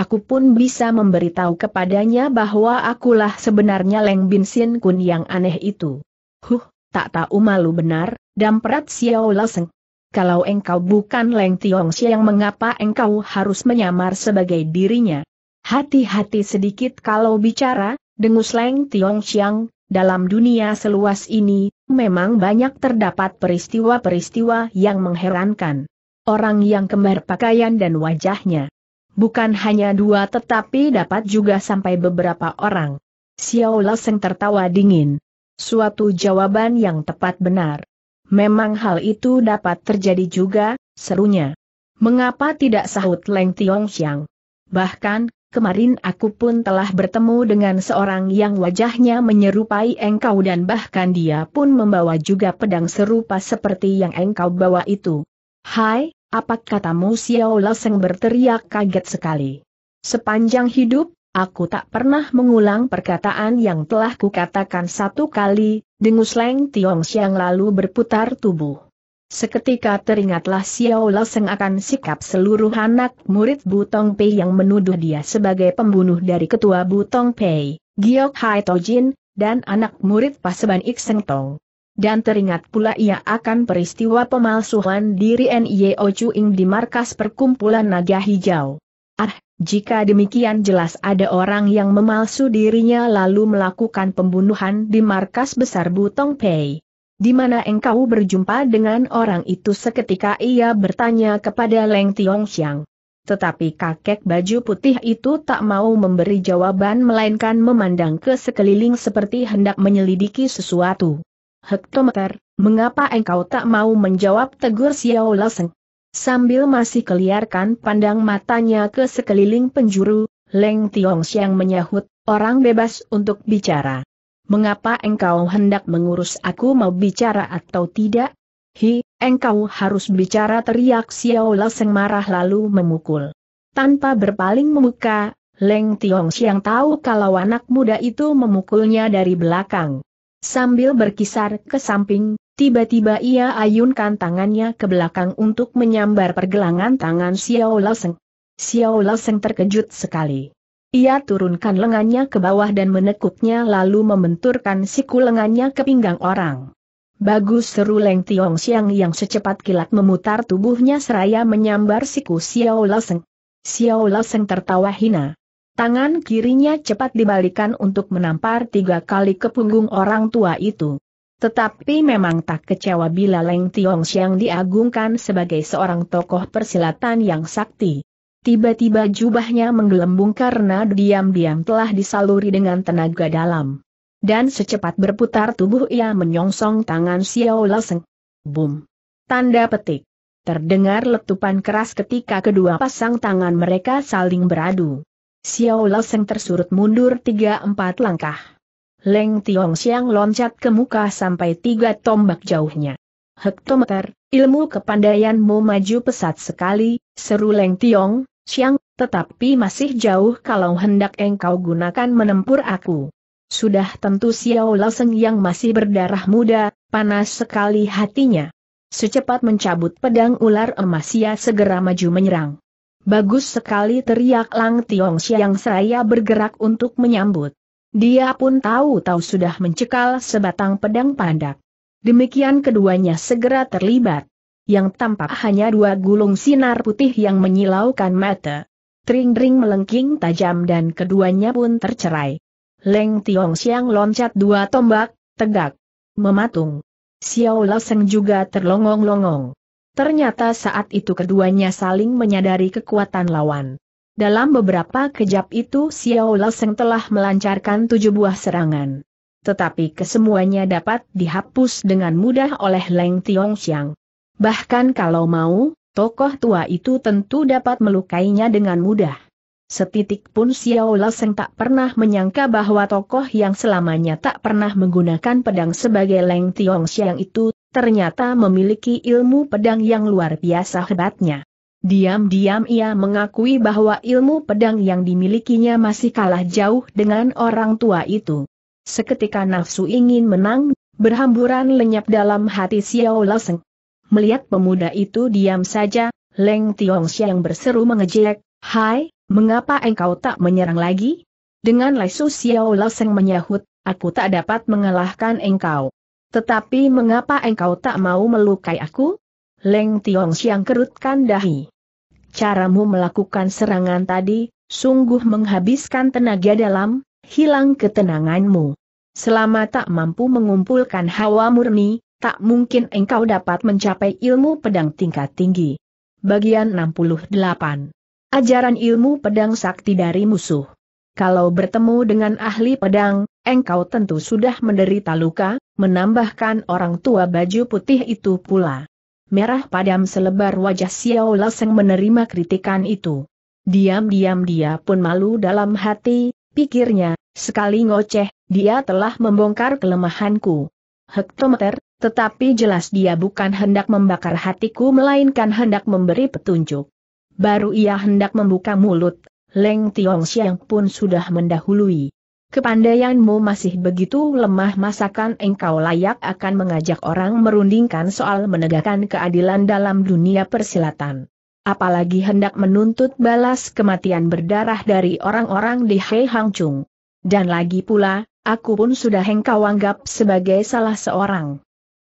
Aku pun bisa memberitahu kepadanya bahwa akulah sebenarnya Leng Bin Sin Kun yang aneh itu. Huh, tak tahu malu benar, damprat Xiao Laseng. Kalau engkau bukan Leng Tiong yang mengapa engkau harus menyamar sebagai dirinya? Hati-hati sedikit kalau bicara, dengus Leng Tiong Xiang, dalam dunia seluas ini, memang banyak terdapat peristiwa-peristiwa yang mengherankan. Orang yang kembar pakaian dan wajahnya Bukan hanya dua tetapi dapat juga sampai beberapa orang. Xiao Laseng tertawa dingin. Suatu jawaban yang tepat benar. Memang hal itu dapat terjadi juga, serunya. Mengapa tidak sahut Leng Tiong Xiang? Bahkan, kemarin aku pun telah bertemu dengan seorang yang wajahnya menyerupai engkau dan bahkan dia pun membawa juga pedang serupa seperti yang engkau bawa itu. Hai, apa katamu Xiao Laseng berteriak kaget sekali. Sepanjang hidup, aku tak pernah mengulang perkataan yang telah kukatakan satu kali, dengus Leng Tiong Xiang lalu berputar tubuh. Seketika teringatlah Xiao Laseng akan sikap seluruh anak murid Butong Pei yang menuduh dia sebagai pembunuh dari ketua Butong Pei, Giok Hai Tojin, dan anak murid Paseban Ik Tong. Dan teringat pula ia akan peristiwa pemalsuhan diri N.Y.O. Chuing di markas perkumpulan naga hijau. Ah, jika demikian jelas ada orang yang memalsu dirinya lalu melakukan pembunuhan di markas besar Butong Pei. Di mana engkau berjumpa dengan orang itu seketika ia bertanya kepada Leng Tiong Xiang. Tetapi kakek baju putih itu tak mau memberi jawaban melainkan memandang ke sekeliling seperti hendak menyelidiki sesuatu. Hektometer, mengapa engkau tak mau menjawab tegur Xiao Laseng? Sambil masih keliarkan pandang matanya ke sekeliling penjuru, Leng Tiong Xiang menyahut, orang bebas untuk bicara. Mengapa engkau hendak mengurus aku mau bicara atau tidak? Hi, engkau harus bicara teriak Xiao Laseng marah lalu memukul. Tanpa berpaling memuka, Leng Tiong Xiang tahu kalau anak muda itu memukulnya dari belakang. Sambil berkisar ke samping, tiba-tiba ia ayunkan tangannya ke belakang untuk menyambar pergelangan tangan Xiao Laoseng. Xiao Laoseng terkejut sekali. Ia turunkan lengannya ke bawah dan menekuknya lalu membenturkan siku lengannya ke pinggang orang. Bagus seru Leng Tiong Xiang yang secepat kilat memutar tubuhnya seraya menyambar siku Xiao Laoseng. Xiao Laoseng tertawa hina. Tangan kirinya cepat dibalikan untuk menampar tiga kali ke punggung orang tua itu. Tetapi memang tak kecewa bila Leng Tiong Xiang diagungkan sebagai seorang tokoh persilatan yang sakti. Tiba-tiba jubahnya menggelembung karena diam-diam telah disaluri dengan tenaga dalam. Dan secepat berputar tubuh ia menyongsong tangan Xiao Laseng. Boom. Tanda petik. Terdengar letupan keras ketika kedua pasang tangan mereka saling beradu. Xiao Loseng tersurut mundur tiga-empat langkah. Leng Tiong Siang loncat ke muka sampai tiga tombak jauhnya. Hektometer, ilmu kepandaianmu maju pesat sekali, seru Leng Tiong, Siang, tetapi masih jauh kalau hendak engkau gunakan menempur aku. Sudah tentu Xiao Loseng yang masih berdarah muda, panas sekali hatinya. Secepat mencabut pedang ular emas ia segera maju menyerang. Bagus sekali teriak Lang Tiong Siang seraya bergerak untuk menyambut. Dia pun tahu-tahu sudah mencekal sebatang pedang pandak. Demikian keduanya segera terlibat. Yang tampak hanya dua gulung sinar putih yang menyilaukan mata. tring tring melengking tajam dan keduanya pun tercerai. Leng Tiong Siang loncat dua tombak, tegak, mematung. Xiao Laseng juga terlongong-longong. Ternyata saat itu keduanya saling menyadari kekuatan lawan. Dalam beberapa kejap itu Xiao Laseng telah melancarkan tujuh buah serangan. Tetapi kesemuanya dapat dihapus dengan mudah oleh Leng Tiong Xiang. Bahkan kalau mau, tokoh tua itu tentu dapat melukainya dengan mudah. Setitik pun Xiao Laseng tak pernah menyangka bahwa tokoh yang selamanya tak pernah menggunakan pedang sebagai Leng Tiong Xiang itu ternyata memiliki ilmu pedang yang luar biasa hebatnya. Diam-diam ia mengakui bahwa ilmu pedang yang dimilikinya masih kalah jauh dengan orang tua itu. Seketika nafsu ingin menang, berhamburan lenyap dalam hati Xiao Laseng. Melihat pemuda itu diam saja, Leng Tiong yang berseru mengejek, Hai, mengapa engkau tak menyerang lagi? Dengan lesu Xiao Laseng menyahut, aku tak dapat mengalahkan engkau. Tetapi mengapa engkau tak mau melukai aku? Leng Tiong Siang kerutkan dahi. Caramu melakukan serangan tadi, sungguh menghabiskan tenaga dalam, hilang ketenanganmu. Selama tak mampu mengumpulkan hawa murni, tak mungkin engkau dapat mencapai ilmu pedang tingkat tinggi. Bagian 68 Ajaran ilmu pedang sakti dari musuh Kalau bertemu dengan ahli pedang, engkau tentu sudah menderita luka, menambahkan orang tua baju putih itu pula. Merah padam selebar wajah Xiao Laseng menerima kritikan itu. Diam-diam dia pun malu dalam hati, pikirnya, sekali ngoceh, dia telah membongkar kelemahanku. Hektometer, tetapi jelas dia bukan hendak membakar hatiku melainkan hendak memberi petunjuk. Baru ia hendak membuka mulut, Leng Tiong Siang pun sudah mendahului. Kepandaianmu masih begitu lemah masakan engkau layak akan mengajak orang merundingkan soal menegakkan keadilan dalam dunia persilatan. Apalagi hendak menuntut balas kematian berdarah dari orang-orang di Hei Hangchung. Dan lagi pula, aku pun sudah engkau anggap sebagai salah seorang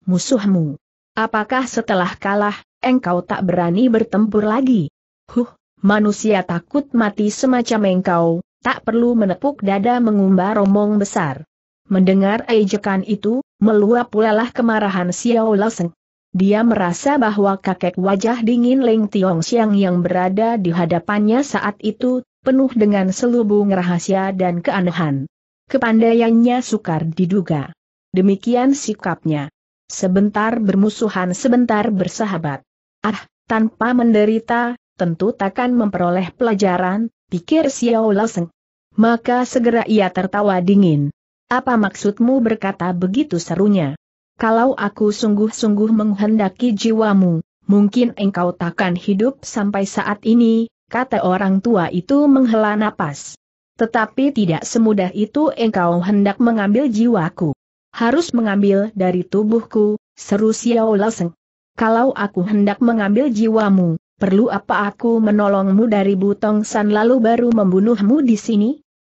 musuhmu. Apakah setelah kalah, engkau tak berani bertempur lagi? Huh, manusia takut mati semacam engkau, tak perlu menepuk dada mengumbar omong besar. Mendengar ejekan itu, meluap pulalah kemarahan Xiao Laseng. Dia merasa bahwa kakek wajah dingin Leng Tiong Xiang yang berada di hadapannya saat itu, penuh dengan selubung rahasia dan keanehan. Kepandaiannya sukar diduga. Demikian sikapnya. Sebentar bermusuhan sebentar bersahabat. Ah, tanpa menderita, tentu takkan memperoleh pelajaran, pikir Xiao Laseng. Maka segera ia tertawa dingin. Apa maksudmu berkata begitu serunya? Kalau aku sungguh-sungguh menghendaki jiwamu, mungkin engkau takkan hidup sampai saat ini, kata orang tua itu menghela napas. Tetapi tidak semudah itu engkau hendak mengambil jiwaku. Harus mengambil dari tubuhku, seru Xiao Laseng. Kalau aku hendak mengambil jiwamu, perlu apa aku menolongmu dari Butong San lalu baru membunuhmu di sini?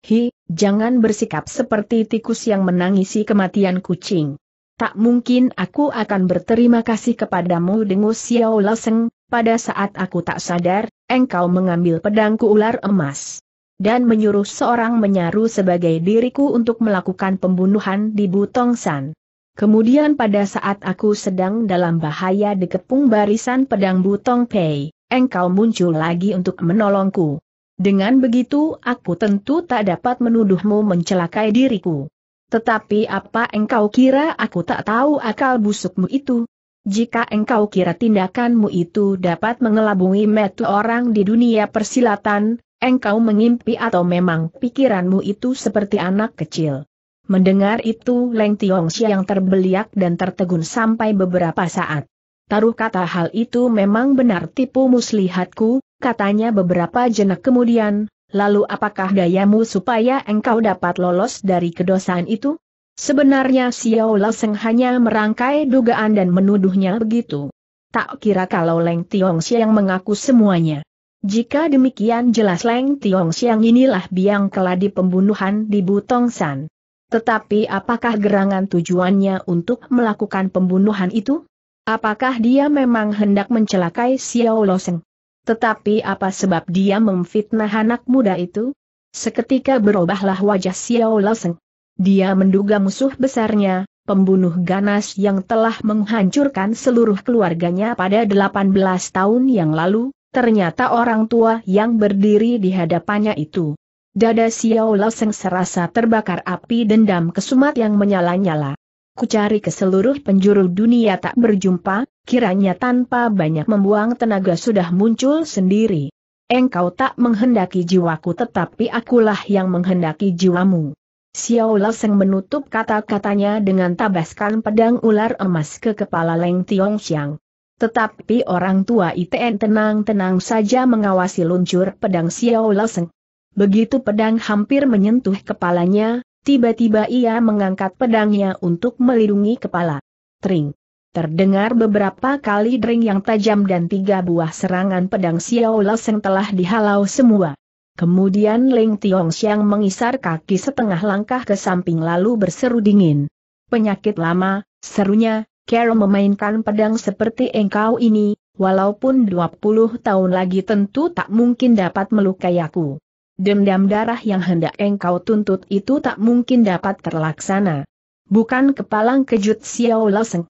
Hi, jangan bersikap seperti tikus yang menangisi kematian kucing. Tak mungkin aku akan berterima kasih kepadamu dengus Xiao Leseng, pada saat aku tak sadar, engkau mengambil pedangku ular emas. Dan menyuruh seorang menyaru sebagai diriku untuk melakukan pembunuhan di Butong San. Kemudian pada saat aku sedang dalam bahaya dikepung barisan pedang Butong Pei, engkau muncul lagi untuk menolongku. Dengan begitu aku tentu tak dapat menuduhmu mencelakai diriku. Tetapi apa engkau kira aku tak tahu akal busukmu itu? Jika engkau kira tindakanmu itu dapat mengelabui metu orang di dunia persilatan, engkau mengimpi atau memang pikiranmu itu seperti anak kecil. Mendengar itu Leng Tiong yang terbeliak dan tertegun sampai beberapa saat. Taruh kata hal itu memang benar tipu muslihatku, katanya beberapa jenak kemudian, lalu apakah dayamu supaya engkau dapat lolos dari kedosaan itu? Sebenarnya Xiao Seng hanya merangkai dugaan dan menuduhnya begitu. Tak kira kalau Leng Tiong Xiang mengaku semuanya. Jika demikian jelas Leng Tiong Xiang inilah biang keladi pembunuhan di Butong San. Tetapi apakah gerangan tujuannya untuk melakukan pembunuhan itu? Apakah dia memang hendak mencelakai Xiao Loseng? Tetapi apa sebab dia memfitnah anak muda itu? Seketika berubahlah wajah Xiao Loseng. Dia menduga musuh besarnya, pembunuh ganas yang telah menghancurkan seluruh keluarganya pada 18 tahun yang lalu, ternyata orang tua yang berdiri di hadapannya itu. Dada Xiao Laseng serasa terbakar api dendam kesumat yang menyala-nyala. Kucari ke seluruh penjuru dunia tak berjumpa, kiranya tanpa banyak membuang tenaga sudah muncul sendiri. Engkau tak menghendaki jiwaku tetapi akulah yang menghendaki jiwamu. Xiao Laseng menutup kata-katanya dengan tabaskan pedang ular emas ke kepala Leng Tiong Xiang. Tetapi orang tua ITN tenang-tenang saja mengawasi luncur pedang Xiao Laseng. Begitu pedang hampir menyentuh kepalanya, tiba-tiba ia mengangkat pedangnya untuk melindungi kepala. Tring. Terdengar beberapa kali dering yang tajam dan tiga buah serangan pedang Xiao Laseng telah dihalau semua. Kemudian Ling Tiong Xiang mengisar kaki setengah langkah ke samping lalu berseru dingin. Penyakit lama, serunya, Carol memainkan pedang seperti engkau ini, walaupun 20 tahun lagi tentu tak mungkin dapat melukai aku dendam darah yang hendak engkau tuntut itu tak mungkin dapat terlaksana. Bukan kepalang kejut Xiao Laseng.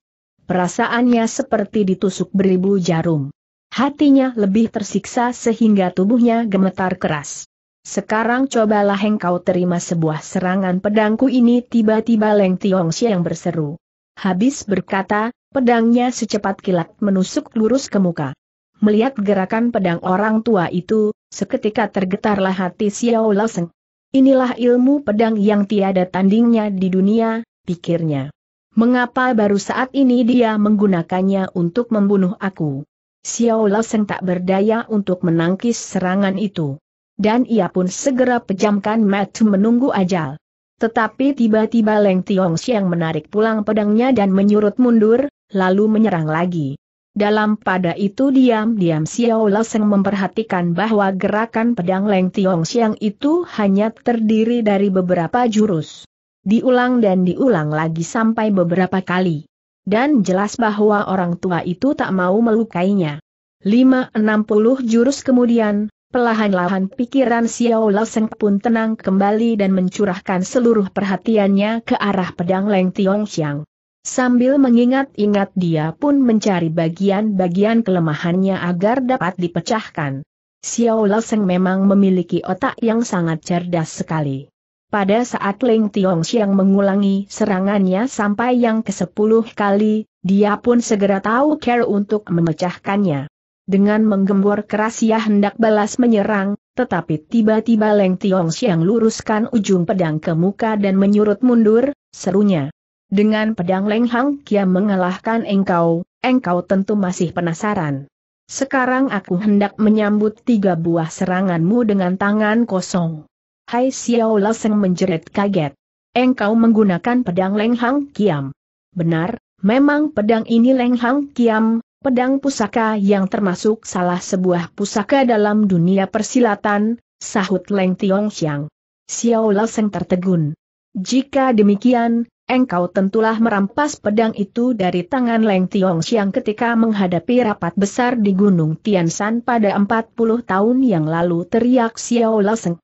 Perasaannya seperti ditusuk beribu jarum. Hatinya lebih tersiksa sehingga tubuhnya gemetar keras. Sekarang cobalah engkau terima sebuah serangan pedangku ini tiba-tiba Leng Tiong yang berseru. Habis berkata, pedangnya secepat kilat menusuk lurus ke muka. Melihat gerakan pedang orang tua itu, Seketika tergetarlah hati Xiao Laseng. Inilah ilmu pedang yang tiada tandingnya di dunia, pikirnya. Mengapa baru saat ini dia menggunakannya untuk membunuh aku? Xiao Laseng tak berdaya untuk menangkis serangan itu. Dan ia pun segera pejamkan mata menunggu ajal. Tetapi tiba-tiba Leng Tiong Xiang menarik pulang pedangnya dan menyurut mundur, lalu menyerang lagi. Dalam pada itu diam-diam Xiao Leseng memperhatikan bahwa gerakan pedang Leng Tiong Xiang itu hanya terdiri dari beberapa jurus. Diulang dan diulang lagi sampai beberapa kali. Dan jelas bahwa orang tua itu tak mau melukainya. enam puluh jurus kemudian, Pelahan-lahan pikiran Xiao Leseng pun tenang kembali dan mencurahkan seluruh perhatiannya ke arah pedang Leng Tiong Xiang. Sambil mengingat-ingat dia pun mencari bagian-bagian kelemahannya agar dapat dipecahkan. Xiao Loseng memang memiliki otak yang sangat cerdas sekali. Pada saat Ling Tiong Xiang mengulangi serangannya sampai yang ke-10 kali, dia pun segera tahu care untuk memecahkannya. Dengan menggembor keras ia hendak balas menyerang, tetapi tiba-tiba Leng Tiong Xiang luruskan ujung pedang ke muka dan menyurut mundur, serunya. Dengan pedang Lenghang Kia mengalahkan engkau, engkau tentu masih penasaran. Sekarang aku hendak menyambut tiga buah seranganmu dengan tangan kosong. Hai Xiao Laseng menjerit kaget. Engkau menggunakan pedang Lenghang Kiam. Benar, memang pedang ini Lenghang Kiam, pedang pusaka yang termasuk salah sebuah pusaka dalam dunia persilatan, sahut Leng Tiong Xiang. Xiao Laseng tertegun. Jika demikian, engkau tentulah merampas pedang itu dari tangan Leng Tiong Siang ketika menghadapi rapat besar di Gunung Tiansan pada 40 tahun yang lalu teriak Xiao Laseng.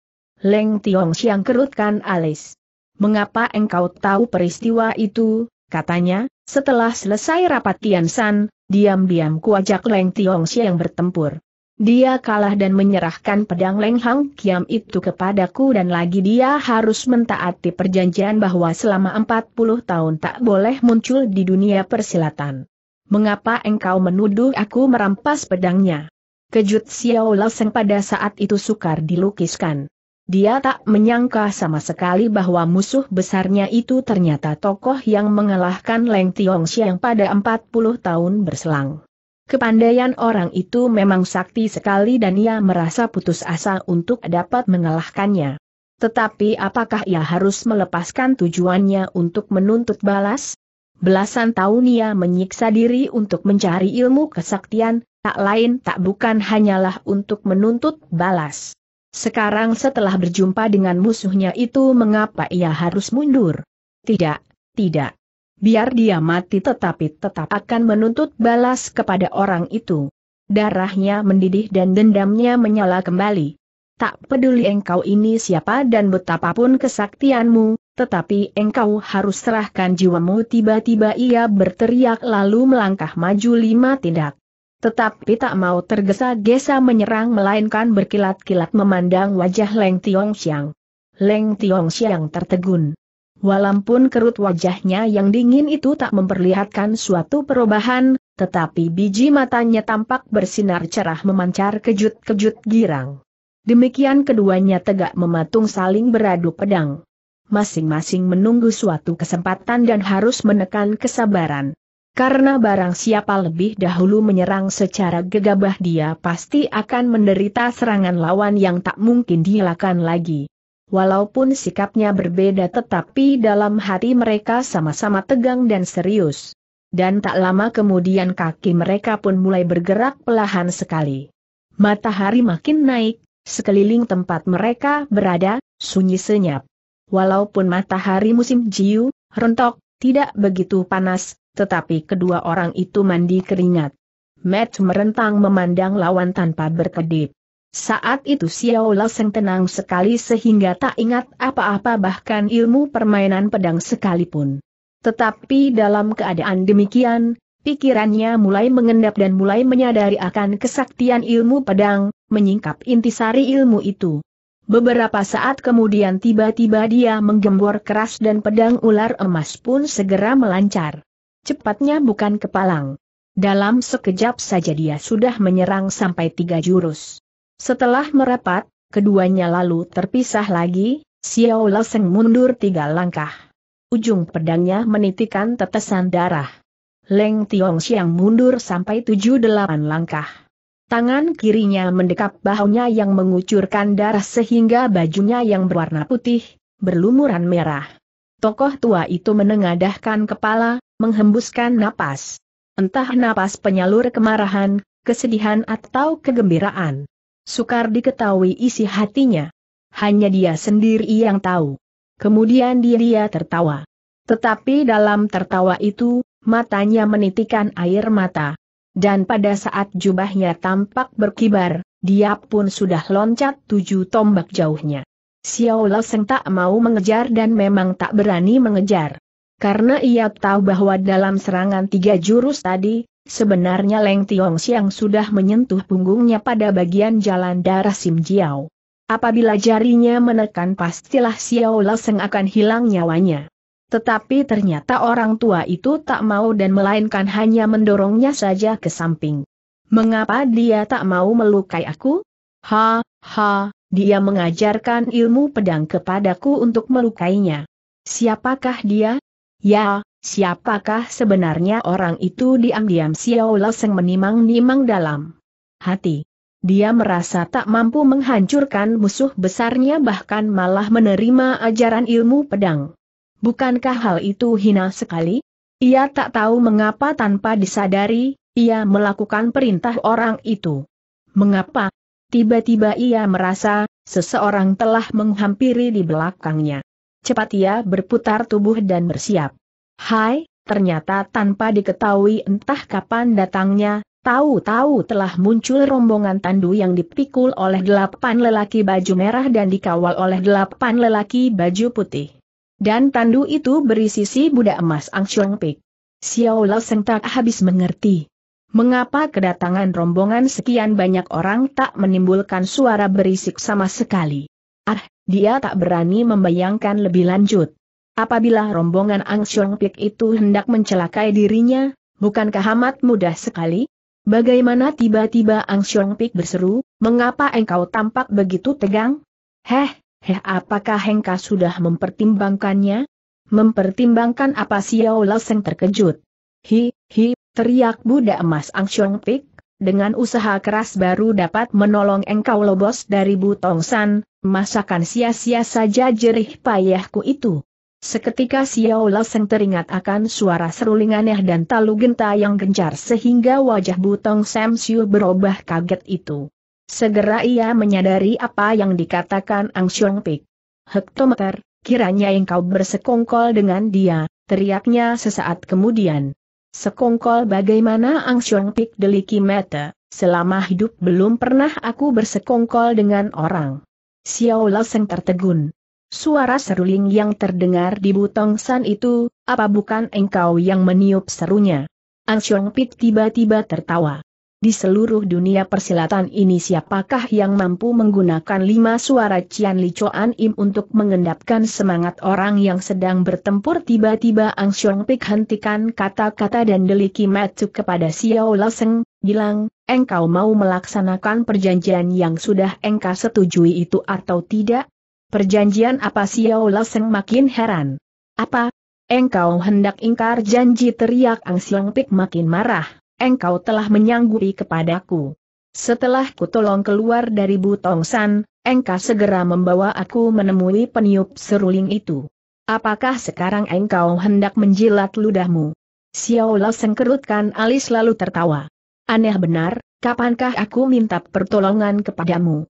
Leng Tiong Siang kerutkan alis. Mengapa engkau tahu peristiwa itu? Katanya, setelah selesai rapat Tiansan, diam-diam kuajak Leng Tiong Siang bertempur. Dia kalah dan menyerahkan pedang Leng Hang Kiam itu kepadaku dan lagi dia harus mentaati perjanjian bahwa selama 40 tahun tak boleh muncul di dunia persilatan. Mengapa engkau menuduh aku merampas pedangnya? Kejut Xiao Laseng pada saat itu sukar dilukiskan. Dia tak menyangka sama sekali bahwa musuh besarnya itu ternyata tokoh yang mengalahkan Leng Tiong Xiang pada 40 tahun berselang. Kepandaian orang itu memang sakti sekali dan ia merasa putus asa untuk dapat mengalahkannya. Tetapi apakah ia harus melepaskan tujuannya untuk menuntut balas? Belasan tahun ia menyiksa diri untuk mencari ilmu kesaktian, tak lain tak bukan hanyalah untuk menuntut balas. Sekarang setelah berjumpa dengan musuhnya itu mengapa ia harus mundur? Tidak, tidak. Biar dia mati tetapi tetap akan menuntut balas kepada orang itu. Darahnya mendidih dan dendamnya menyala kembali. Tak peduli engkau ini siapa dan betapapun kesaktianmu, tetapi engkau harus serahkan jiwamu tiba-tiba ia berteriak lalu melangkah maju lima tindak. Tetapi tak mau tergesa-gesa menyerang melainkan berkilat-kilat memandang wajah Leng Tiong Xiang. Leng Tiong Xiang tertegun. Walaupun kerut wajahnya yang dingin itu tak memperlihatkan suatu perubahan, tetapi biji matanya tampak bersinar cerah memancar kejut-kejut girang. Demikian keduanya tegak mematung saling beradu pedang. Masing-masing menunggu suatu kesempatan dan harus menekan kesabaran. Karena barang siapa lebih dahulu menyerang secara gegabah dia pasti akan menderita serangan lawan yang tak mungkin dihilangkan lagi. Walaupun sikapnya berbeda tetapi dalam hati mereka sama-sama tegang dan serius. Dan tak lama kemudian kaki mereka pun mulai bergerak pelahan sekali. Matahari makin naik, sekeliling tempat mereka berada, sunyi senyap. Walaupun matahari musim jiu, rentok, tidak begitu panas, tetapi kedua orang itu mandi keringat. Matt merentang memandang lawan tanpa berkedip. Saat itu Xiao Laseng tenang sekali sehingga tak ingat apa-apa bahkan ilmu permainan pedang sekalipun. Tetapi dalam keadaan demikian, pikirannya mulai mengendap dan mulai menyadari akan kesaktian ilmu pedang, menyingkap intisari ilmu itu. Beberapa saat kemudian tiba-tiba dia menggembor keras dan pedang ular emas pun segera melancar. Cepatnya bukan kepalang. Dalam sekejap saja dia sudah menyerang sampai tiga jurus. Setelah merapat, keduanya lalu terpisah lagi, Xiao Laseng mundur tiga langkah. Ujung pedangnya menitikan tetesan darah. Leng Tiong Xiang mundur sampai tujuh delapan langkah. Tangan kirinya mendekap bahunya yang mengucurkan darah sehingga bajunya yang berwarna putih, berlumuran merah. Tokoh tua itu menengadahkan kepala, menghembuskan napas. Entah napas penyalur kemarahan, kesedihan atau kegembiraan. Sukar diketahui isi hatinya. Hanya dia sendiri yang tahu. Kemudian dia, tertawa. Tetapi dalam tertawa itu, matanya menitikan air mata. Dan pada saat jubahnya tampak berkibar, dia pun sudah loncat tujuh tombak jauhnya. Xiao Seng tak mau mengejar dan memang tak berani mengejar. Karena ia tahu bahwa dalam serangan tiga jurus tadi, Sebenarnya Leng Tiong Siang sudah menyentuh punggungnya pada bagian jalan darah Sim Jiao. Apabila jarinya menekan pastilah Xiao Seng akan hilang nyawanya. Tetapi ternyata orang tua itu tak mau dan melainkan hanya mendorongnya saja ke samping. Mengapa dia tak mau melukai aku? Ha, ha, dia mengajarkan ilmu pedang kepadaku untuk melukainya. Siapakah dia? Ya, Siapakah sebenarnya orang itu diam-diam Xiao Loseng menimang-nimang dalam hati. Dia merasa tak mampu menghancurkan musuh besarnya bahkan malah menerima ajaran ilmu pedang. Bukankah hal itu hina sekali? Ia tak tahu mengapa tanpa disadari, ia melakukan perintah orang itu. Mengapa? Tiba-tiba ia merasa, seseorang telah menghampiri di belakangnya. Cepat ia berputar tubuh dan bersiap. Hai, ternyata tanpa diketahui entah kapan datangnya, tahu-tahu telah muncul rombongan tandu yang dipikul oleh delapan lelaki baju merah dan dikawal oleh delapan lelaki baju putih. Dan tandu itu berisi si budak emas Ang Chong Pik. Xiao Lao sentak habis mengerti. Mengapa kedatangan rombongan sekian banyak orang tak menimbulkan suara berisik sama sekali? Ah, dia tak berani membayangkan lebih lanjut. Apabila rombongan Ang Siong Pik itu hendak mencelakai dirinya, bukankah amat mudah sekali? Bagaimana tiba-tiba Ang Siong Pik berseru, mengapa engkau tampak begitu tegang? Heh, heh apakah engkau sudah mempertimbangkannya? Mempertimbangkan apa Xiao Laseng terkejut? Hi, hi, teriak Buddha emas Ang Siong Pik, dengan usaha keras baru dapat menolong engkau lobos dari butongsan, masakan sia-sia saja jerih payahku itu. Seketika Xiao Laseng teringat akan suara seruling aneh dan talu genta yang gencar sehingga wajah Butong Sam Siu berubah kaget itu. Segera ia menyadari apa yang dikatakan Ang Xiong Pik. Hektometer, kiranya engkau bersekongkol dengan dia, teriaknya sesaat kemudian. Sekongkol bagaimana Ang Xiong Pik deliki mata, selama hidup belum pernah aku bersekongkol dengan orang. Xiao Laseng tertegun. Suara seruling yang terdengar di Butong San itu, apa bukan engkau yang meniup serunya? Xiong Pik tiba-tiba tertawa. Di seluruh dunia persilatan ini siapakah yang mampu menggunakan lima suara Cian Li Choan Im untuk mengendapkan semangat orang yang sedang bertempur tiba-tiba Ang Xiong Pik hentikan kata-kata dan deliki matuk kepada Xiao Laseng, bilang, engkau mau melaksanakan perjanjian yang sudah engkau setujui itu atau tidak? Perjanjian apa Yau Laseng makin heran. Apa? Engkau hendak ingkar janji teriak Ang Siang Pik makin marah. Engkau telah menyanggupi kepadaku. Setelah kutolong keluar dari Butong San, engkau segera membawa aku menemui peniup seruling itu. Apakah sekarang engkau hendak menjilat ludahmu? Xiao Lao sengkerutkan alis lalu tertawa. Aneh benar, kapankah aku minta pertolongan kepadamu?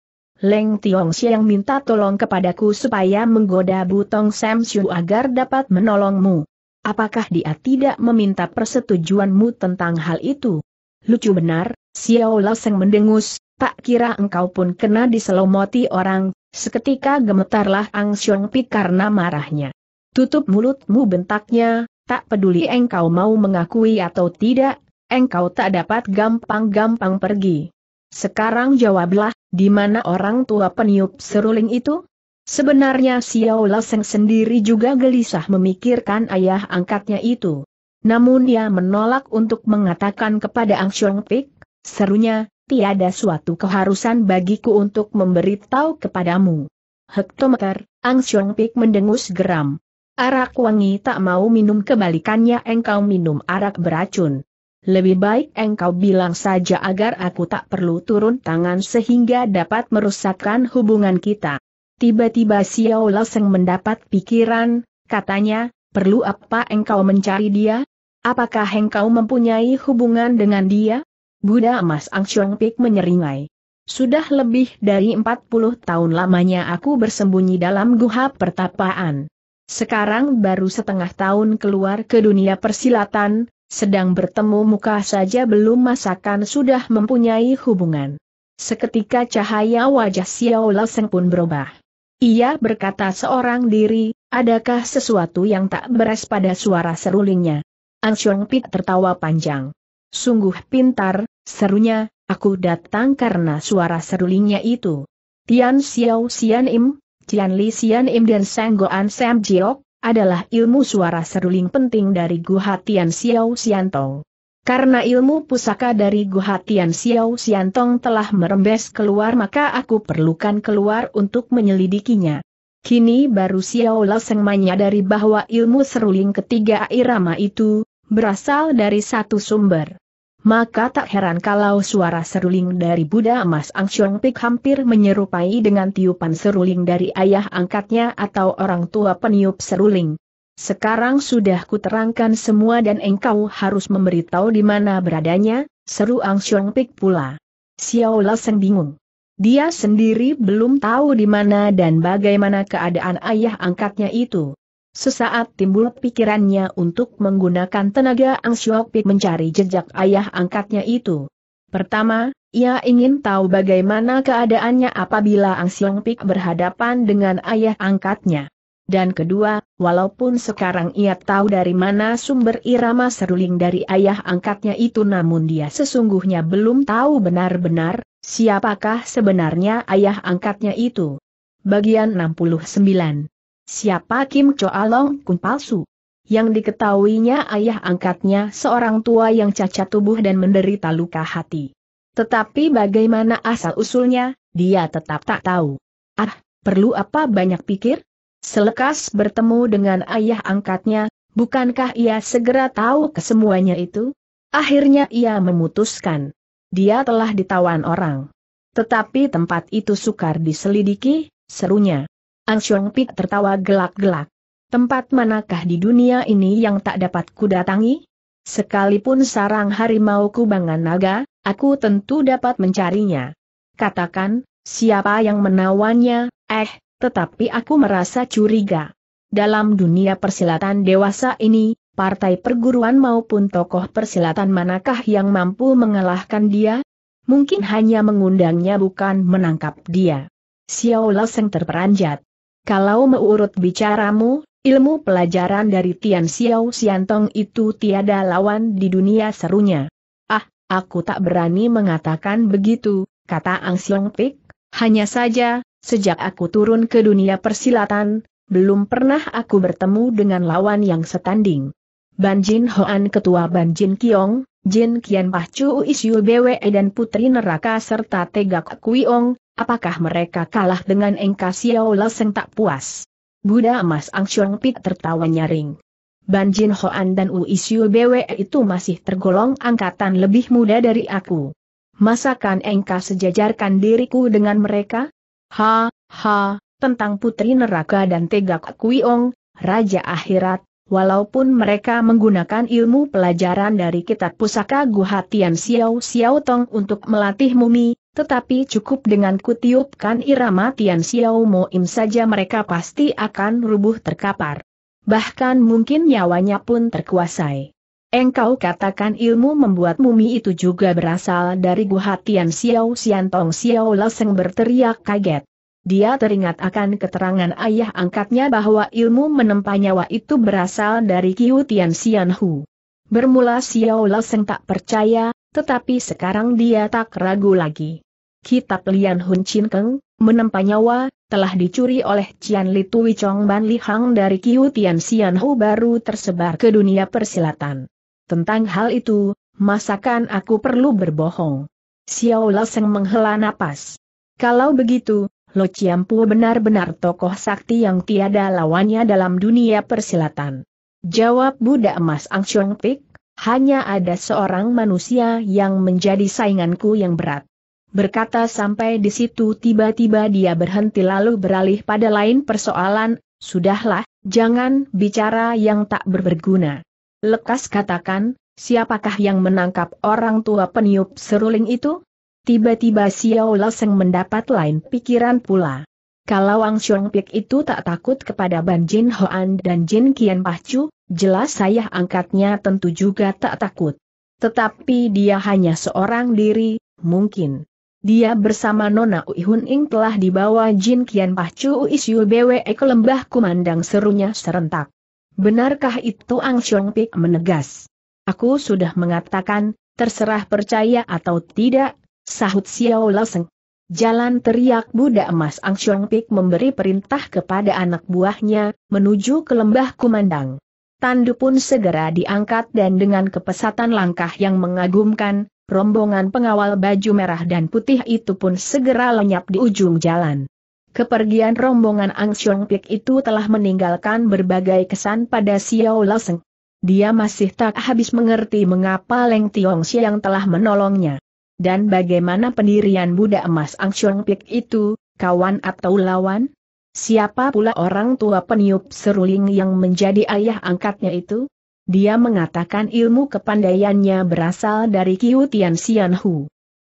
Leng Tiong yang minta tolong kepadaku supaya menggoda Butong Sam Shu agar dapat menolongmu. Apakah dia tidak meminta persetujuanmu tentang hal itu? Lucu benar, Xiao Seng mendengus, tak kira engkau pun kena diselomoti orang, seketika gemetarlah Ang Xiong Pi karena marahnya. Tutup mulutmu bentaknya, tak peduli engkau mau mengakui atau tidak, engkau tak dapat gampang-gampang pergi. Sekarang jawablah, di mana orang tua peniup seruling itu? Sebenarnya Xiao Laseng sendiri juga gelisah memikirkan ayah angkatnya itu. Namun ia menolak untuk mengatakan kepada Ang Xiong Pik, serunya, tiada suatu keharusan bagiku untuk memberitahu kepadamu. Hektometer, Ang Xiong Pik mendengus geram. Arak wangi tak mau minum kebalikannya engkau minum arak beracun lebih baik engkau bilang saja agar aku tak perlu turun tangan sehingga dapat merusakkan hubungan kita. Tiba-tiba Xiao Laseng mendapat pikiran, katanya, perlu apa engkau mencari dia? Apakah engkau mempunyai hubungan dengan dia? Buddha Mas Ang Chong Pik menyeringai. Sudah lebih dari 40 tahun lamanya aku bersembunyi dalam guha pertapaan. Sekarang baru setengah tahun keluar ke dunia persilatan, sedang bertemu muka saja belum masakan sudah mempunyai hubungan. Seketika cahaya wajah Xiao Seng pun berubah. Ia berkata seorang diri, adakah sesuatu yang tak beres pada suara serulingnya? Ang Xiong Pit tertawa panjang. Sungguh pintar, serunya, aku datang karena suara serulingnya itu. Tian Xiao Xian Im, Tian Li Xian Im dan Sanggoan Sam Jiok, adalah ilmu suara seruling penting dari Guhatian Tian Xiao Xiantong. Karena ilmu pusaka dari Guhatian Tian Xiao Xiantong telah merembes keluar maka aku perlukan keluar untuk menyelidikinya. Kini baru Xiao Laseng menyadari bahwa ilmu seruling ketiga irama itu, berasal dari satu sumber maka tak heran kalau suara seruling dari Buddha Emas Angsyong Pik hampir menyerupai dengan tiupan seruling dari ayah angkatnya atau orang tua peniup seruling. Sekarang sudah kuterangkan semua dan engkau harus memberitahu di mana beradanya, seru Ang Angsyong Pik pula. Xiao Laseng bingung. Dia sendiri belum tahu di mana dan bagaimana keadaan ayah angkatnya itu. Sesaat timbul pikirannya untuk menggunakan tenaga Ang Pik mencari jejak ayah angkatnya itu. Pertama, ia ingin tahu bagaimana keadaannya apabila Ang Pik berhadapan dengan ayah angkatnya. Dan kedua, walaupun sekarang ia tahu dari mana sumber irama seruling dari ayah angkatnya itu namun dia sesungguhnya belum tahu benar-benar, siapakah sebenarnya ayah angkatnya itu. Bagian 69 Siapa Kim Choa Long Kun palsu? Yang diketahuinya ayah angkatnya seorang tua yang cacat tubuh dan menderita luka hati. Tetapi bagaimana asal-usulnya, dia tetap tak tahu. Ah, perlu apa banyak pikir? Selekas bertemu dengan ayah angkatnya, bukankah ia segera tahu kesemuanya itu? Akhirnya ia memutuskan. Dia telah ditawan orang. Tetapi tempat itu sukar diselidiki, serunya. Xiong Pik tertawa gelak-gelak. Tempat manakah di dunia ini yang tak dapat kudatangi? Sekalipun sarang harimau kubangan naga, aku tentu dapat mencarinya. Katakan, siapa yang menawannya, eh, tetapi aku merasa curiga. Dalam dunia persilatan dewasa ini, partai perguruan maupun tokoh persilatan manakah yang mampu mengalahkan dia? Mungkin hanya mengundangnya bukan menangkap dia. Xiao Laseng terperanjat. Kalau meurut bicaramu, ilmu pelajaran dari Tian Xiao Xiantong itu tiada lawan di dunia serunya. Ah, aku tak berani mengatakan begitu, kata Ang Siong Pik, hanya saja, sejak aku turun ke dunia persilatan, belum pernah aku bertemu dengan lawan yang setanding. Ban Jin Hoan Ketua Ban Jin Kiong, Jin Kian Pah Chu Isyu BWE dan Putri Neraka serta Tegak Kuiong, Apakah mereka kalah dengan Engka Xiao Leseng tak puas? Buddha emas Ang Xiong Pit tertawa nyaring. Ban Jin Hoan dan Wu Isiu BWE itu masih tergolong angkatan lebih muda dari aku. Masakan engkau sejajarkan diriku dengan mereka? Ha, ha, tentang putri neraka dan tegak kuiong, raja akhirat, walaupun mereka menggunakan ilmu pelajaran dari kitab pusaka Guhatian Xiao Xiao Tong untuk melatih mumi, tetapi cukup dengan kutiupkan irama Tian Xiao Mo Im saja mereka pasti akan rubuh terkapar. Bahkan mungkin nyawanya pun terkuasai. Engkau katakan ilmu membuat mumi itu juga berasal dari guha Tian Xiao Xiantong Xiao Leseng berteriak kaget. Dia teringat akan keterangan ayah angkatnya bahwa ilmu menempa nyawa itu berasal dari Qiu Tian Xian Bermula Xiao Leseng tak percaya, tetapi sekarang dia tak ragu lagi. Kitab Lian Hun Chin Keng, menempa nyawa, telah dicuri oleh Cian Li Tui Chong Ban Li Hang dari Kiu Tian Sian Hu baru tersebar ke dunia persilatan. Tentang hal itu, masakan aku perlu berbohong? Xiao Seng menghela napas. Kalau begitu, Lo Pu benar-benar tokoh sakti yang tiada lawannya dalam dunia persilatan. Jawab Buddha emas Ang Chong Pik, hanya ada seorang manusia yang menjadi sainganku yang berat. Berkata sampai di situ tiba-tiba dia berhenti lalu beralih pada lain persoalan, sudahlah, jangan bicara yang tak berberguna. Lekas katakan, siapakah yang menangkap orang tua peniup seruling itu? Tiba-tiba Xiao Loseng mendapat lain pikiran pula. Kalau Wang Xiong Pik itu tak takut kepada Ban Jin Hoan dan Jin Qian Pahcu, jelas saya angkatnya tentu juga tak takut. Tetapi dia hanya seorang diri, mungkin. Dia bersama Nona Ui Hun Ing telah dibawa Jin Kian Pah Pahcu Isyu BWE ke lembah kumandang serunya serentak. Benarkah itu Ang Siong Pik menegas? Aku sudah mengatakan, terserah percaya atau tidak, sahut Xiao Laseng. Jalan teriak Buddha emas Ang Siong Pik memberi perintah kepada anak buahnya, menuju ke lembah kumandang. Tandu pun segera diangkat dan dengan kepesatan langkah yang mengagumkan, rombongan pengawal baju merah dan putih itu pun segera lenyap di ujung jalan. Kepergian rombongan Ang Xiong Pik itu telah meninggalkan berbagai kesan pada Xiao Laseng. Dia masih tak habis mengerti mengapa Leng Tiong Xiang telah menolongnya. Dan bagaimana pendirian Buddha emas Ang Xiong Pik itu, kawan atau lawan? Siapa pula orang tua peniup seruling yang menjadi ayah angkatnya itu? Dia mengatakan ilmu kepandaiannya berasal dari Kiu Tian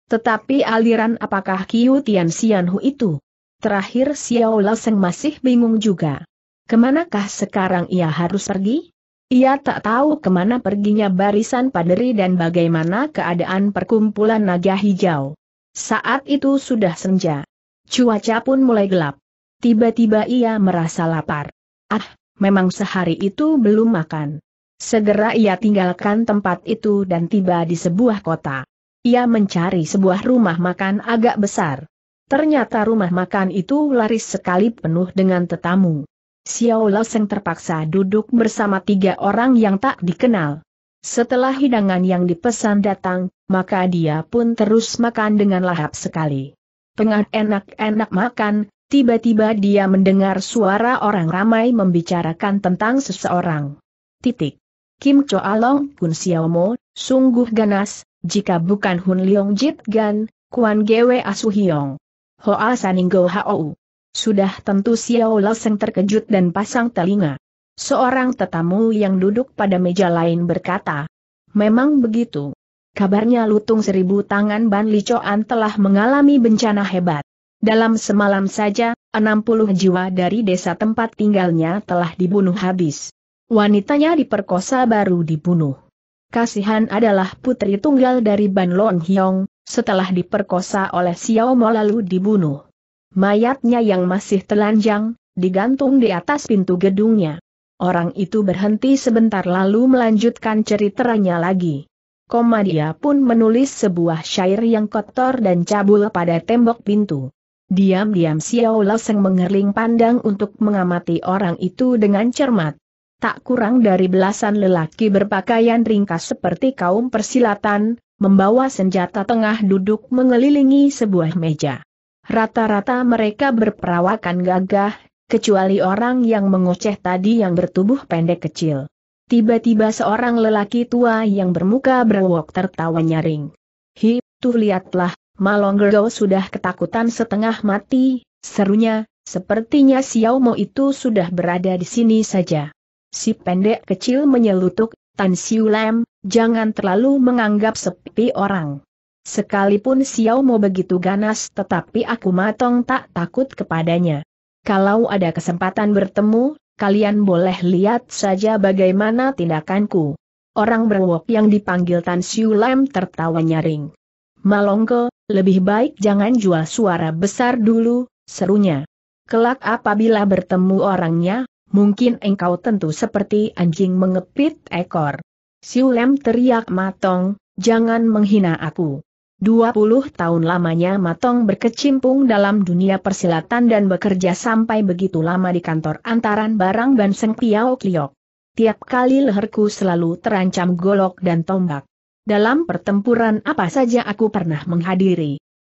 Tetapi aliran apakah Kiu Tian itu? Terakhir Xiao Seng masih bingung juga. Kemanakah sekarang ia harus pergi? Ia tak tahu kemana perginya barisan paderi dan bagaimana keadaan perkumpulan naga hijau. Saat itu sudah senja. Cuaca pun mulai gelap. Tiba-tiba ia merasa lapar. Ah, memang sehari itu belum makan. Segera ia tinggalkan tempat itu dan tiba di sebuah kota. Ia mencari sebuah rumah makan agak besar. Ternyata rumah makan itu laris sekali penuh dengan tetamu. Xiao Loseng terpaksa duduk bersama tiga orang yang tak dikenal. Setelah hidangan yang dipesan datang, maka dia pun terus makan dengan lahap sekali. Tengah enak-enak makan, tiba-tiba dia mendengar suara orang ramai membicarakan tentang seseorang. Titik. Kim Choa Long Kun Mo, sungguh ganas, jika bukan Hun Leong Jit Gan, Kuan Gwe Asu Hiong. Hoa Saninggo Hou. Sudah tentu Xiao Loseng terkejut dan pasang telinga. Seorang tetamu yang duduk pada meja lain berkata, Memang begitu. Kabarnya lutung seribu tangan Ban Choan telah mengalami bencana hebat. Dalam semalam saja, 60 jiwa dari desa tempat tinggalnya telah dibunuh habis. Wanitanya diperkosa baru dibunuh. Kasihan adalah putri tunggal dari Ban Long Hyong, setelah diperkosa oleh Xiao Mo lalu dibunuh. Mayatnya yang masih telanjang, digantung di atas pintu gedungnya. Orang itu berhenti sebentar lalu melanjutkan ceritanya lagi. Koma dia pun menulis sebuah syair yang kotor dan cabul pada tembok pintu. Diam-diam Xiao Leseng mengerling pandang untuk mengamati orang itu dengan cermat tak kurang dari belasan lelaki berpakaian ringkas seperti kaum persilatan, membawa senjata tengah duduk mengelilingi sebuah meja. Rata-rata mereka berperawakan gagah, kecuali orang yang mengoceh tadi yang bertubuh pendek kecil. Tiba-tiba seorang lelaki tua yang bermuka berwok tertawa nyaring. Hi, tuh lihatlah, Malonggerdo sudah ketakutan setengah mati, serunya, sepertinya Xiao Xiaomo itu sudah berada di sini saja si pendek kecil menyelutuk, Tan Siu Lam, jangan terlalu menganggap sepi orang. Sekalipun Xiao mau begitu ganas tetapi aku matong tak takut kepadanya. Kalau ada kesempatan bertemu, kalian boleh lihat saja bagaimana tindakanku. Orang berwok yang dipanggil Tan Siu Lam tertawa nyaring. Malongko, lebih baik jangan jual suara besar dulu, serunya. Kelak apabila bertemu orangnya, mungkin engkau tentu seperti anjing mengepit ekor. Siulem teriak matong, jangan menghina aku. 20 tahun lamanya Matong berkecimpung dalam dunia persilatan dan bekerja sampai begitu lama di kantor antaran barang Banseng Piao Kliok. Tiap kali leherku selalu terancam golok dan tombak. Dalam pertempuran apa saja aku pernah menghadiri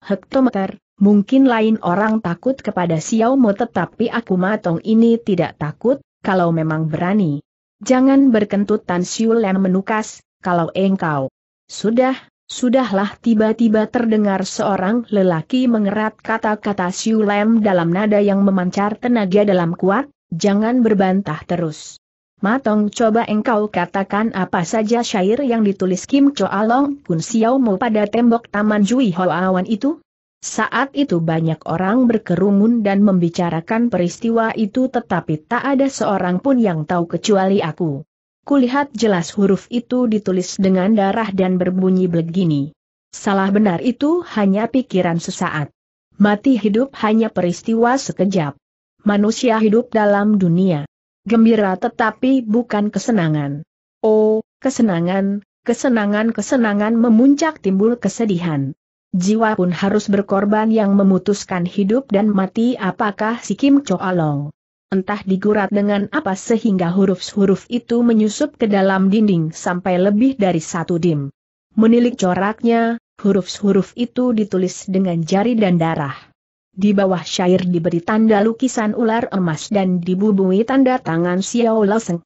hektometer, mungkin lain orang takut kepada Xiao Mo tetapi aku matong ini tidak takut, kalau memang berani. Jangan berkentut Tan Siulen menukas, kalau engkau. Sudah, sudahlah tiba-tiba terdengar seorang lelaki mengerat kata-kata Siulen dalam nada yang memancar tenaga dalam kuat, jangan berbantah terus. Matong coba engkau katakan apa saja syair yang ditulis Kim Long Kun Mo pada tembok Taman Jui Hoawan itu? Saat itu banyak orang berkerumun dan membicarakan peristiwa itu tetapi tak ada seorang pun yang tahu kecuali aku. Kulihat jelas huruf itu ditulis dengan darah dan berbunyi begini. Salah benar itu hanya pikiran sesaat. Mati hidup hanya peristiwa sekejap. Manusia hidup dalam dunia gembira tetapi bukan kesenangan. Oh, kesenangan, kesenangan-kesenangan memuncak timbul kesedihan. Jiwa pun harus berkorban yang memutuskan hidup dan mati apakah si Kim Choalong. Entah digurat dengan apa sehingga huruf-huruf itu menyusup ke dalam dinding sampai lebih dari satu dim. Menilik coraknya, huruf-huruf itu ditulis dengan jari dan darah. Di bawah syair diberi tanda lukisan ular emas dan dibubui tanda tangan Xiao Loseng.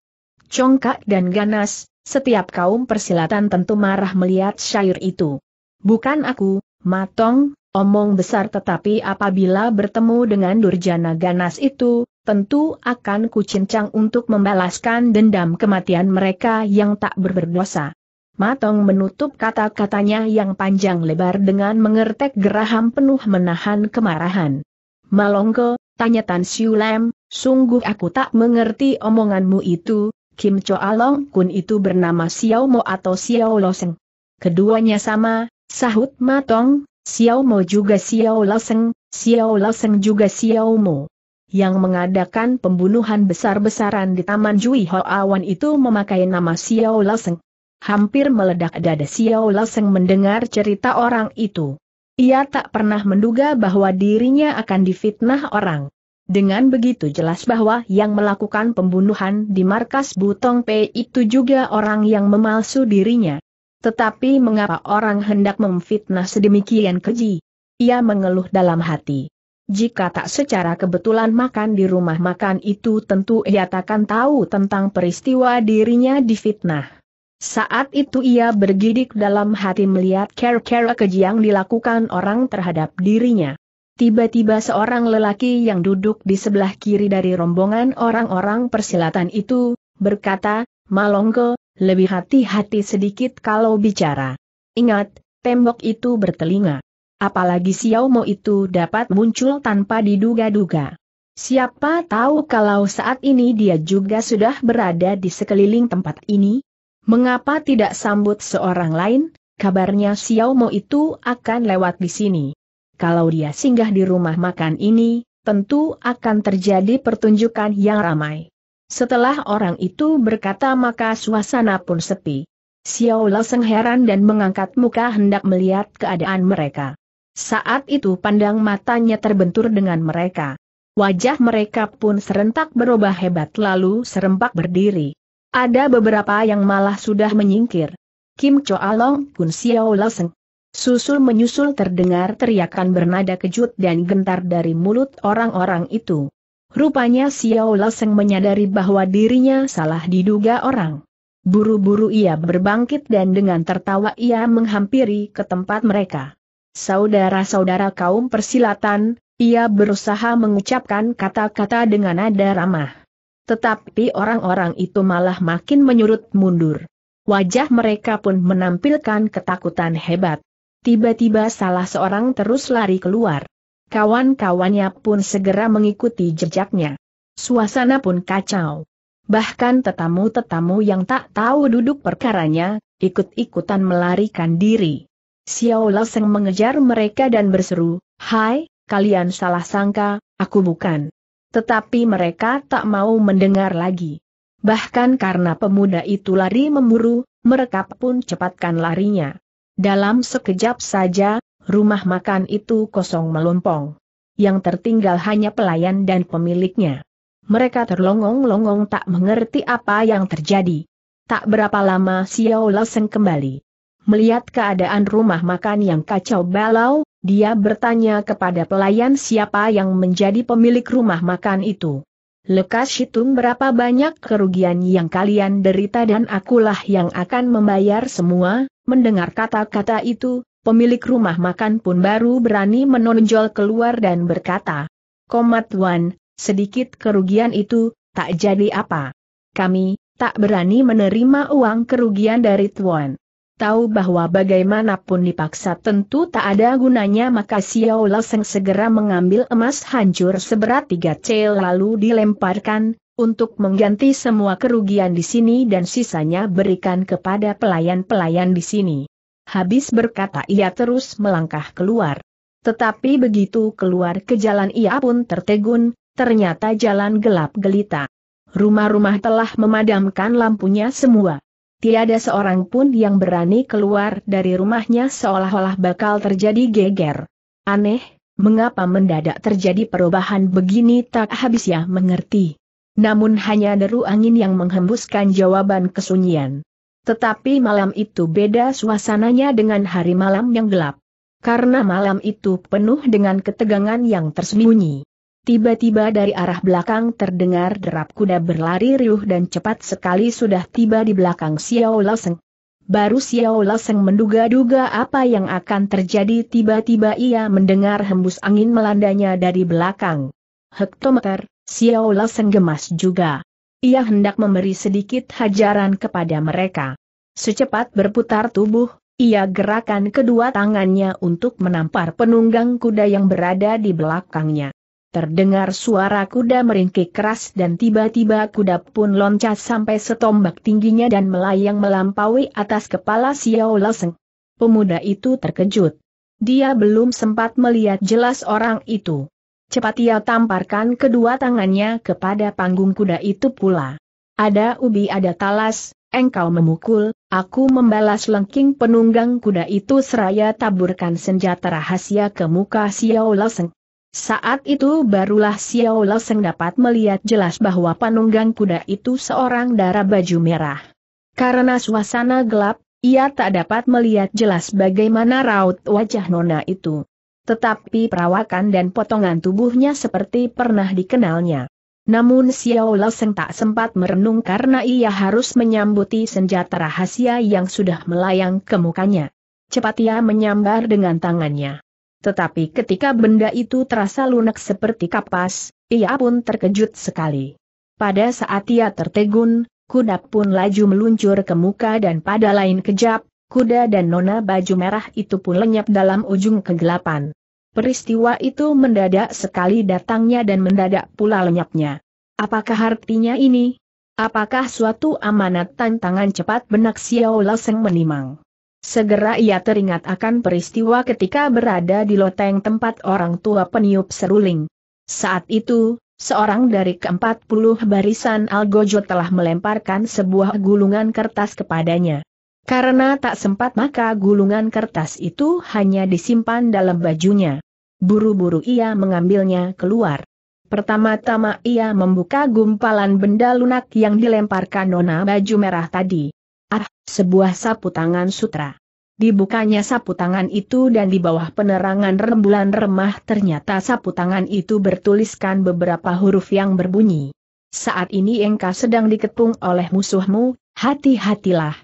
Congkak dan ganas, setiap kaum persilatan tentu marah melihat syair itu. Bukan aku, matong, omong besar tetapi apabila bertemu dengan Durjana ganas itu, tentu akan kucincang untuk membalaskan dendam kematian mereka yang tak berberdosa. Matong menutup kata-katanya yang panjang lebar dengan mengertek geraham penuh menahan kemarahan. Malongko, tanya Tan Siulem, sungguh aku tak mengerti omonganmu itu, Kim Cho Along Kun itu bernama Xiao Mo atau Xiao Loseng. Keduanya sama, sahut Matong, Xiao Mo juga Xiao Loseng, Xiao Loseng juga Xiao Mo yang mengadakan pembunuhan besar-besaran di Taman Jui Ho Awan itu memakai nama Xiao Loseng hampir meledak dada Xiao Laseng mendengar cerita orang itu. Ia tak pernah menduga bahwa dirinya akan difitnah orang. Dengan begitu jelas bahwa yang melakukan pembunuhan di markas Butong P itu juga orang yang memalsu dirinya. Tetapi mengapa orang hendak memfitnah sedemikian keji? Ia mengeluh dalam hati. Jika tak secara kebetulan makan di rumah makan itu tentu ia takkan tahu tentang peristiwa dirinya difitnah. Saat itu ia bergidik dalam hati melihat care-care keji yang dilakukan orang terhadap dirinya. Tiba-tiba seorang lelaki yang duduk di sebelah kiri dari rombongan orang-orang persilatan itu, berkata, Malongko, lebih hati-hati sedikit kalau bicara. Ingat, tembok itu bertelinga. Apalagi Xiaomo itu dapat muncul tanpa diduga-duga. Siapa tahu kalau saat ini dia juga sudah berada di sekeliling tempat ini? Mengapa tidak sambut seorang lain? Kabarnya Xiao Mo itu akan lewat di sini. Kalau dia singgah di rumah makan ini, tentu akan terjadi pertunjukan yang ramai. Setelah orang itu berkata maka suasana pun sepi. Xiao Laseng heran dan mengangkat muka hendak melihat keadaan mereka. Saat itu pandang matanya terbentur dengan mereka. Wajah mereka pun serentak berubah hebat lalu serempak berdiri. Ada beberapa yang malah sudah menyingkir. Kim Choa Long Kun Xiao Laseng. Susul menyusul terdengar teriakan bernada kejut dan gentar dari mulut orang-orang itu. Rupanya Xiao Laseng menyadari bahwa dirinya salah diduga orang. Buru-buru ia berbangkit dan dengan tertawa ia menghampiri ke tempat mereka. Saudara-saudara kaum persilatan, ia berusaha mengucapkan kata-kata dengan nada ramah. Tetapi orang-orang itu malah makin menyurut mundur. Wajah mereka pun menampilkan ketakutan hebat. Tiba-tiba salah seorang terus lari keluar. Kawan-kawannya pun segera mengikuti jejaknya. Suasana pun kacau. Bahkan tetamu-tetamu yang tak tahu duduk perkaranya, ikut-ikutan melarikan diri. Xiao Laseng mengejar mereka dan berseru, Hai, kalian salah sangka, aku bukan. Tetapi mereka tak mau mendengar lagi. Bahkan karena pemuda itu lari memburu, mereka pun cepatkan larinya. Dalam sekejap saja, rumah makan itu kosong melompong. Yang tertinggal hanya pelayan dan pemiliknya. Mereka terlongong-longong tak mengerti apa yang terjadi. Tak berapa lama Xiao Leseng kembali. Melihat keadaan rumah makan yang kacau balau, dia bertanya kepada pelayan siapa yang menjadi pemilik rumah makan itu. Lekas hitung berapa banyak kerugian yang kalian derita dan akulah yang akan membayar semua, mendengar kata-kata itu, pemilik rumah makan pun baru berani menonjol keluar dan berkata, Komat Wan, sedikit kerugian itu, tak jadi apa. Kami, tak berani menerima uang kerugian dari Tuan tahu bahwa bagaimanapun dipaksa tentu tak ada gunanya maka Xiao Seng segera mengambil emas hancur seberat 3C lalu dilemparkan, untuk mengganti semua kerugian di sini dan sisanya berikan kepada pelayan-pelayan di sini. Habis berkata ia terus melangkah keluar. Tetapi begitu keluar ke jalan ia pun tertegun, ternyata jalan gelap gelita. Rumah-rumah telah memadamkan lampunya semua tiada seorang pun yang berani keluar dari rumahnya seolah-olah bakal terjadi geger. Aneh, mengapa mendadak terjadi perubahan begini tak habis ya mengerti. Namun hanya deru angin yang menghembuskan jawaban kesunyian. Tetapi malam itu beda suasananya dengan hari malam yang gelap. Karena malam itu penuh dengan ketegangan yang tersembunyi. Tiba-tiba dari arah belakang terdengar derap kuda berlari riuh dan cepat sekali sudah tiba di belakang Xiao Laoseng. Baru Xiao Laoseng menduga-duga apa yang akan terjadi tiba-tiba ia mendengar hembus angin melandanya dari belakang. Hektometer, Xiao Laoseng gemas juga. Ia hendak memberi sedikit hajaran kepada mereka. Secepat berputar tubuh, ia gerakan kedua tangannya untuk menampar penunggang kuda yang berada di belakangnya. Terdengar suara kuda meringkik keras dan tiba-tiba kuda pun loncat sampai setombak tingginya dan melayang melampaui atas kepala Xiao Leseng. Pemuda itu terkejut. Dia belum sempat melihat jelas orang itu. Cepat ia tamparkan kedua tangannya kepada panggung kuda itu pula. Ada ubi ada talas, engkau memukul, aku membalas lengking penunggang kuda itu seraya taburkan senjata rahasia ke muka Xiao Leseng. Saat itu barulah Xiao Leseng dapat melihat jelas bahwa penunggang kuda itu seorang darah baju merah. Karena suasana gelap, ia tak dapat melihat jelas bagaimana raut wajah nona itu. Tetapi perawakan dan potongan tubuhnya seperti pernah dikenalnya. Namun Xiao Leseng tak sempat merenung karena ia harus menyambuti senjata rahasia yang sudah melayang ke mukanya. Cepat ia menyambar dengan tangannya. Tetapi ketika benda itu terasa lunak seperti kapas, ia pun terkejut sekali. Pada saat ia tertegun, kuda pun laju meluncur ke muka dan pada lain kejap, kuda dan nona baju merah itu pun lenyap dalam ujung kegelapan. Peristiwa itu mendadak sekali datangnya dan mendadak pula lenyapnya. Apakah artinya ini? Apakah suatu amanat tantangan cepat benak Xiao Laseng menimang? Segera ia teringat akan peristiwa ketika berada di loteng tempat orang tua peniup seruling. Saat itu, seorang dari keempat puluh barisan Algojo telah melemparkan sebuah gulungan kertas kepadanya. Karena tak sempat maka gulungan kertas itu hanya disimpan dalam bajunya. Buru-buru ia mengambilnya keluar. Pertama-tama ia membuka gumpalan benda lunak yang dilemparkan nona baju merah tadi. Ah, sebuah sapu tangan sutra. Dibukanya sapu tangan itu dan di bawah penerangan rembulan remah ternyata sapu tangan itu bertuliskan beberapa huruf yang berbunyi. Saat ini engkau sedang diketung oleh musuhmu, hati-hatilah.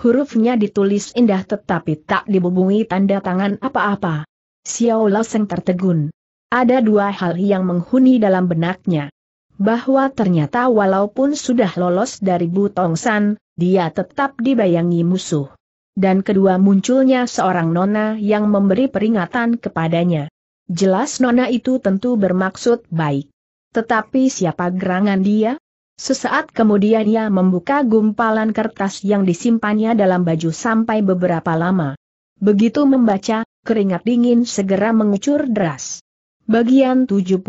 Hurufnya ditulis indah tetapi tak dibubungi tanda tangan apa-apa. Xiao Lao Seng tertegun. Ada dua hal yang menghuni dalam benaknya bahwa ternyata walaupun sudah lolos dari Butongsan, dia tetap dibayangi musuh. Dan kedua munculnya seorang nona yang memberi peringatan kepadanya. Jelas nona itu tentu bermaksud baik. Tetapi siapa gerangan dia? Sesaat kemudian ia membuka gumpalan kertas yang disimpannya dalam baju sampai beberapa lama. Begitu membaca, keringat dingin segera mengucur deras. Bagian 70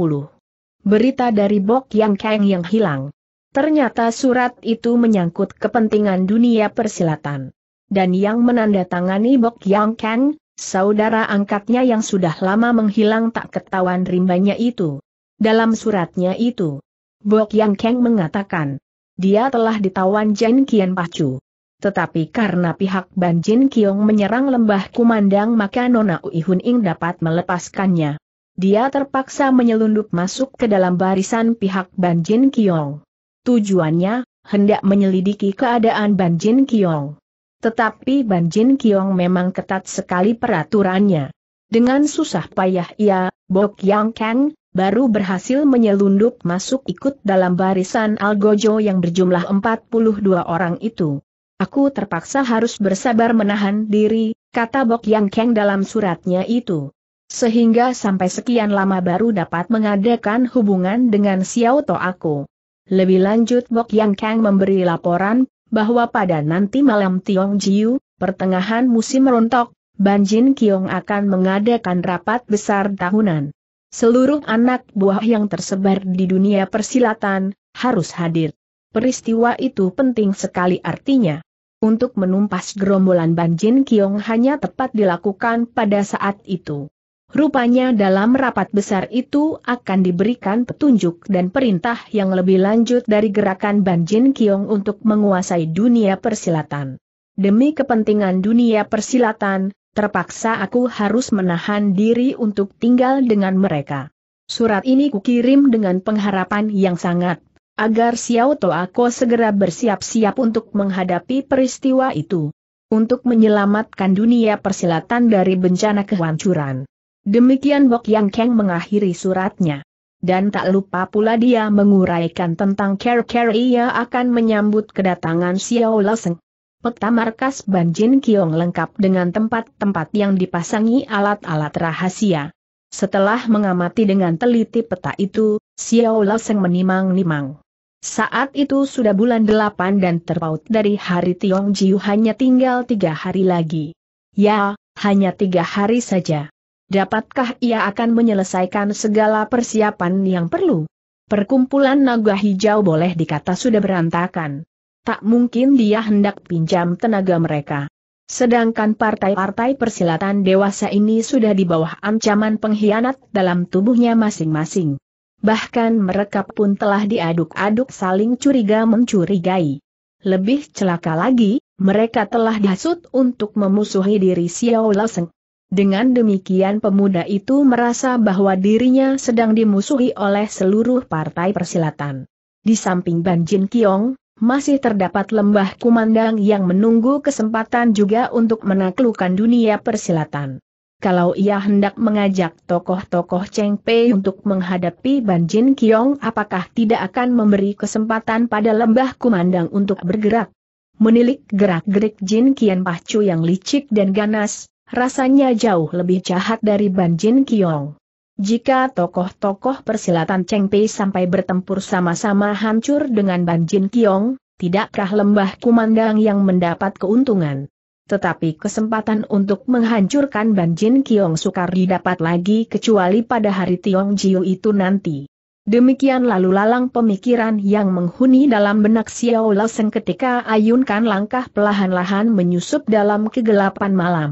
berita dari Bok Yang Kang yang hilang. Ternyata surat itu menyangkut kepentingan dunia persilatan. Dan yang menandatangani Bok Yang Kang, saudara angkatnya yang sudah lama menghilang tak ketahuan rimbanya itu. Dalam suratnya itu, Bok Yang Kang mengatakan, dia telah ditawan Jen Kian Pacu. Tetapi karena pihak Ban Jin Kiong menyerang lembah kumandang maka Nona Uihun Ing dapat melepaskannya dia terpaksa menyelundup masuk ke dalam barisan pihak Ban Jin Kiong. Tujuannya, hendak menyelidiki keadaan Ban Jin Kiong. Tetapi Ban Jin Kiong memang ketat sekali peraturannya. Dengan susah payah ia, Bok Yang Kang, baru berhasil menyelundup masuk ikut dalam barisan Algojo yang berjumlah 42 orang itu. Aku terpaksa harus bersabar menahan diri, kata Bok Yang Kang dalam suratnya itu. Sehingga sampai sekian lama baru dapat mengadakan hubungan dengan Xiao To aku. Lebih lanjut Bok Yang Kang memberi laporan, bahwa pada nanti malam Tiong Jiu, pertengahan musim rontok, Ban Jin Kiong akan mengadakan rapat besar tahunan. Seluruh anak buah yang tersebar di dunia persilatan, harus hadir. Peristiwa itu penting sekali artinya. Untuk menumpas gerombolan Ban Jin Kiong hanya tepat dilakukan pada saat itu. Rupanya dalam rapat besar itu akan diberikan petunjuk dan perintah yang lebih lanjut dari gerakan Banjin Jin Kiong untuk menguasai dunia persilatan. Demi kepentingan dunia persilatan, terpaksa aku harus menahan diri untuk tinggal dengan mereka. Surat ini kukirim dengan pengharapan yang sangat, agar Xiao Toako segera bersiap-siap untuk menghadapi peristiwa itu. Untuk menyelamatkan dunia persilatan dari bencana kehancuran. Demikian Bok Yang keng mengakhiri suratnya. Dan tak lupa pula dia menguraikan tentang care-care ia akan menyambut kedatangan Xiao Leseng. Peta markas Ban Jin Kiong lengkap dengan tempat-tempat yang dipasangi alat-alat rahasia. Setelah mengamati dengan teliti peta itu, Xiao Leseng menimang-nimang. Saat itu sudah bulan delapan dan terpaut dari hari Tiong Jiu hanya tinggal tiga hari lagi. Ya, hanya tiga hari saja. Dapatkah ia akan menyelesaikan segala persiapan yang perlu? Perkumpulan naga hijau boleh dikata sudah berantakan. Tak mungkin dia hendak pinjam tenaga mereka. Sedangkan partai-partai persilatan dewasa ini sudah di bawah ancaman pengkhianat dalam tubuhnya masing-masing. Bahkan mereka pun telah diaduk-aduk saling curiga mencurigai. Lebih celaka lagi, mereka telah dihasut untuk memusuhi diri Xiao Lao Seng. Dengan demikian pemuda itu merasa bahwa dirinya sedang dimusuhi oleh seluruh partai persilatan. Di samping Ban Jin Kiong, masih terdapat lembah kumandang yang menunggu kesempatan juga untuk menaklukkan dunia persilatan. Kalau ia hendak mengajak tokoh-tokoh Cheng Pei untuk menghadapi Ban Jin Kiong apakah tidak akan memberi kesempatan pada lembah kumandang untuk bergerak? Menilik gerak-gerik Jin Kian Pacu yang licik dan ganas, rasanya jauh lebih jahat dari Ban Jin Kiong. Jika tokoh-tokoh persilatan Cheng Pei sampai bertempur sama-sama hancur dengan Ban Banjin Kiong, tidakkah lembah kumandang yang mendapat keuntungan? Tetapi kesempatan untuk menghancurkan Ban Jin Kiong sukar didapat lagi kecuali pada hari Tiong Jiu itu nanti. Demikian lalu lalang pemikiran yang menghuni dalam benak Xiao Loseng ketika ayunkan langkah pelahan-lahan menyusup dalam kegelapan malam.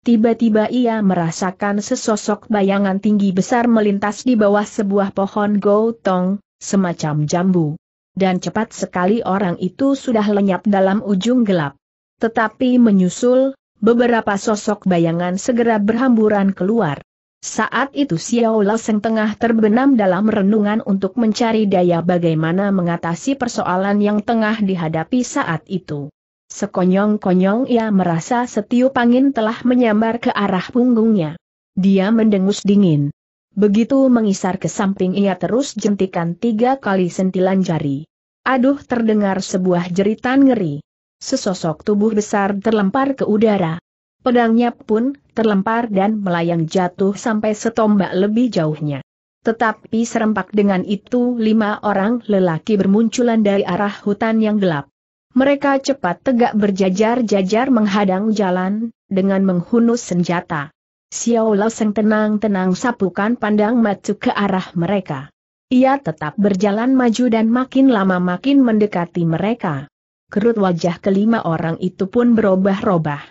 Tiba-tiba ia merasakan sesosok bayangan tinggi besar melintas di bawah sebuah pohon gotong, semacam jambu. Dan cepat sekali orang itu sudah lenyap dalam ujung gelap. Tetapi menyusul, beberapa sosok bayangan segera berhamburan keluar. Saat itu Xiao Laseng tengah terbenam dalam renungan untuk mencari daya bagaimana mengatasi persoalan yang tengah dihadapi saat itu. Sekonyong-konyong ia merasa setiup angin telah menyambar ke arah punggungnya. Dia mendengus dingin. Begitu mengisar ke samping ia terus jentikan tiga kali sentilan jari. Aduh terdengar sebuah jeritan ngeri. Sesosok tubuh besar terlempar ke udara. Pedangnya pun terlempar dan melayang jatuh sampai setombak lebih jauhnya. Tetapi serempak dengan itu lima orang lelaki bermunculan dari arah hutan yang gelap. Mereka cepat tegak berjajar-jajar menghadang jalan, dengan menghunus senjata. Xiao Seng tenang-tenang sapukan pandang matu ke arah mereka. Ia tetap berjalan maju dan makin lama makin mendekati mereka. Kerut wajah kelima orang itu pun berubah ubah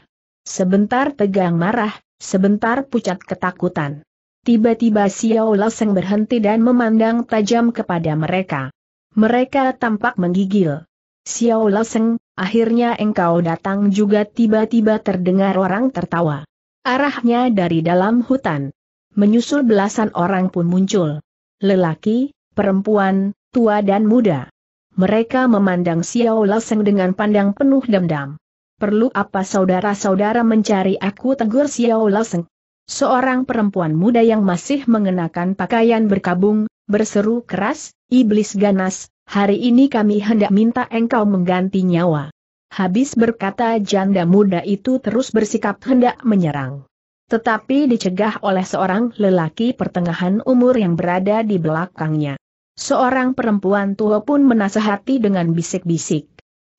Sebentar tegang marah, sebentar pucat ketakutan. Tiba-tiba Xiao Seng berhenti dan memandang tajam kepada mereka. Mereka tampak menggigil. Xiao Loseng, akhirnya engkau datang juga tiba-tiba terdengar orang tertawa. Arahnya dari dalam hutan. Menyusul belasan orang pun muncul. Lelaki, perempuan, tua dan muda. Mereka memandang Xiao Loseng dengan pandang penuh dendam. Perlu apa saudara-saudara mencari aku tegur Xiao Loseng? Seorang perempuan muda yang masih mengenakan pakaian berkabung, berseru keras, iblis ganas, hari ini kami hendak minta engkau mengganti nyawa. Habis berkata janda muda itu terus bersikap hendak menyerang. Tetapi dicegah oleh seorang lelaki pertengahan umur yang berada di belakangnya. Seorang perempuan tua pun menasehati dengan bisik-bisik.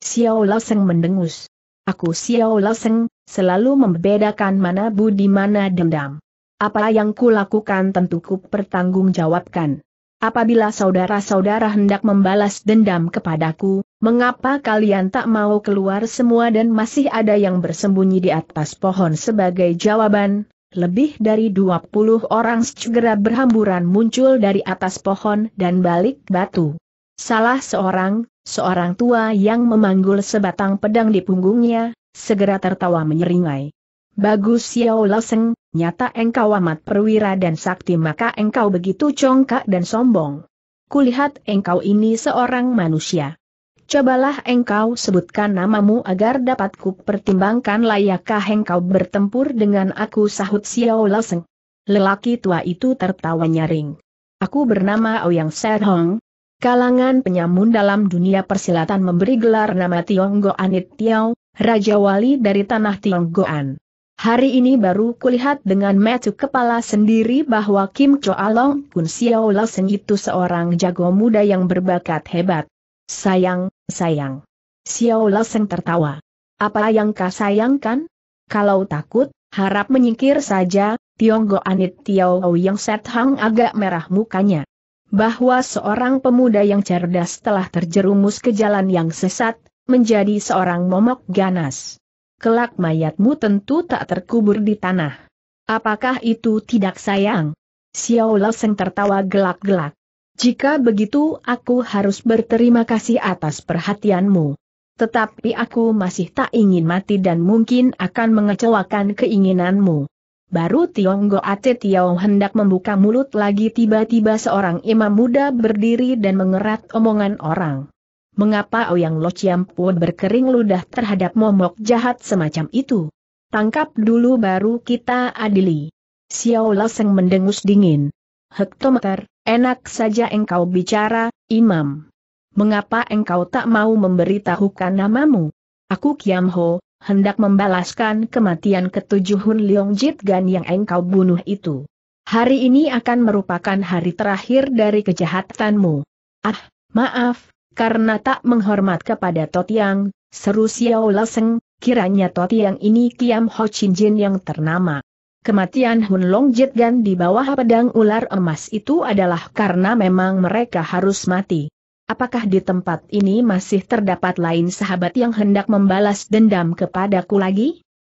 Xiao Seng mendengus. Aku Xiao Seng, selalu membedakan mana budi mana dendam. Apa yang kulakukan tentu ku pertanggungjawabkan. Apabila saudara-saudara hendak membalas dendam kepadaku, mengapa kalian tak mau keluar semua dan masih ada yang bersembunyi di atas pohon sebagai jawaban? Lebih dari 20 orang segera berhamburan muncul dari atas pohon dan balik batu. Salah seorang, seorang tua yang memanggul sebatang pedang di punggungnya, segera tertawa menyeringai. Bagus Xiao Loseng, nyata engkau amat perwira dan sakti maka engkau begitu congkak dan sombong. Kulihat engkau ini seorang manusia. Cobalah engkau sebutkan namamu agar dapat ku pertimbangkan layakkah engkau bertempur dengan aku sahut Xiao Laseng. Lelaki tua itu tertawa nyaring. Aku bernama Ouyang Serhong, Kalangan penyamun dalam dunia persilatan memberi gelar nama Tionggoan It Tiao, Raja Wali dari Tanah Tionggoan. Hari ini baru kulihat dengan metu kepala sendiri bahwa Kim Choa Long Kun Xiao Lawson itu seorang jago muda yang berbakat hebat. Sayang, sayang. Xiao Lawson tertawa. Apa yang kau sayangkan? Kalau takut, harap menyingkir saja, Tionggo Anit Tiao yang set hang agak merah mukanya. Bahwa seorang pemuda yang cerdas telah terjerumus ke jalan yang sesat, menjadi seorang momok ganas kelak mayatmu tentu tak terkubur di tanah. Apakah itu tidak sayang? Xiao Loseng tertawa gelak-gelak. Jika begitu aku harus berterima kasih atas perhatianmu. Tetapi aku masih tak ingin mati dan mungkin akan mengecewakan keinginanmu. Baru Tionggo Ace Tiao hendak membuka mulut lagi tiba-tiba seorang imam muda berdiri dan mengerat omongan orang mengapa Oyang Lociampo berkering ludah terhadap momok jahat semacam itu? Tangkap dulu baru kita adili. Xiao Laseng mendengus dingin. Hektometer, enak saja engkau bicara, imam. Mengapa engkau tak mau memberitahukan namamu? Aku Kiam Ho, hendak membalaskan kematian ketujuh Hun Leong Jit Gan yang engkau bunuh itu. Hari ini akan merupakan hari terakhir dari kejahatanmu. Ah, maaf, karena tak menghormat kepada Totiang, seru Xiao Leseng, kiranya Totiang ini Kiam Ho Chin Jin yang ternama. Kematian Hun Long Jit Gan di bawah pedang ular emas itu adalah karena memang mereka harus mati. Apakah di tempat ini masih terdapat lain sahabat yang hendak membalas dendam kepadaku lagi?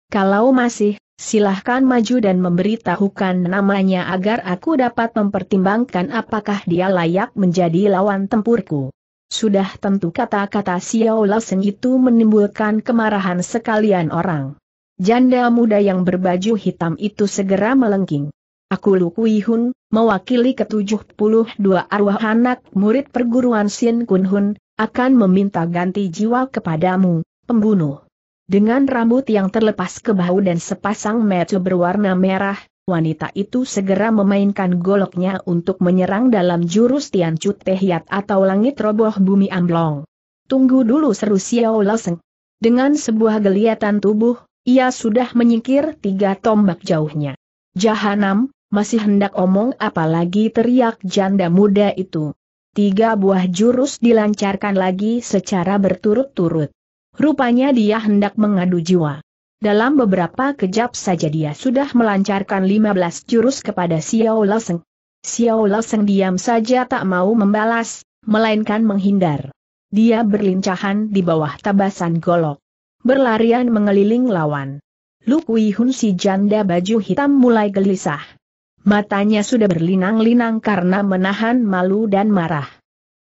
Kalau masih, silahkan maju dan memberitahukan namanya agar aku dapat mempertimbangkan apakah dia layak menjadi lawan tempurku. Sudah tentu kata-kata Xiao Lasen itu menimbulkan kemarahan sekalian orang. Janda muda yang berbaju hitam itu segera melengking. Aku Lu Kui Hun, mewakili ke-72 arwah anak murid perguruan Sin Kun Hun, akan meminta ganti jiwa kepadamu, pembunuh. Dengan rambut yang terlepas ke bahu dan sepasang mata berwarna merah, wanita itu segera memainkan goloknya untuk menyerang dalam jurus Tiancu Tehyat atau langit roboh bumi amblong. Tunggu dulu seru Xiao Laseng. Dengan sebuah geliatan tubuh, ia sudah menyingkir tiga tombak jauhnya. Jahanam, masih hendak omong apalagi teriak janda muda itu. Tiga buah jurus dilancarkan lagi secara berturut-turut. Rupanya dia hendak mengadu jiwa. Dalam beberapa kejap saja dia sudah melancarkan 15 jurus kepada Xiao Laseng. Xiao Laseng diam saja tak mau membalas, melainkan menghindar. Dia berlincahan di bawah tabasan golok. Berlarian mengeliling lawan. Lu Kui Hun si janda baju hitam mulai gelisah. Matanya sudah berlinang-linang karena menahan malu dan marah.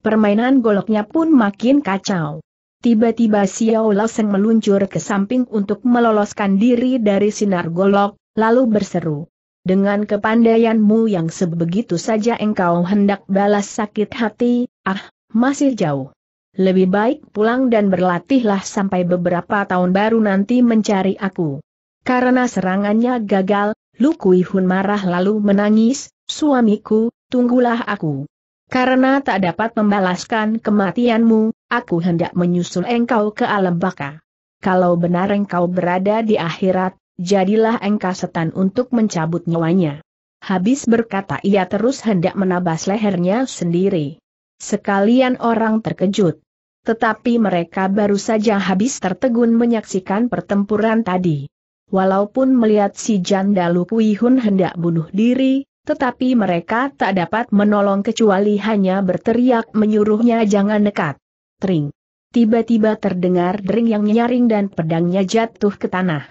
Permainan goloknya pun makin kacau. Tiba-tiba Xiao Laseng meluncur ke samping untuk meloloskan diri dari sinar golok, lalu berseru. Dengan kepandaianmu yang sebegitu saja engkau hendak balas sakit hati, ah, masih jauh. Lebih baik pulang dan berlatihlah sampai beberapa tahun baru nanti mencari aku. Karena serangannya gagal, Lu Kui Hun marah lalu menangis, suamiku, tunggulah aku. Karena tak dapat membalaskan kematianmu, aku hendak menyusul engkau ke alam baka. Kalau benar engkau berada di akhirat, jadilah engkau setan untuk mencabut nyawanya. Habis berkata ia terus hendak menabas lehernya sendiri. Sekalian orang terkejut. Tetapi mereka baru saja habis tertegun menyaksikan pertempuran tadi. Walaupun melihat si janda Lu Kui Hun hendak bunuh diri, tetapi mereka tak dapat menolong kecuali hanya berteriak menyuruhnya jangan dekat. Tring. Tiba-tiba terdengar dering yang nyaring dan pedangnya jatuh ke tanah.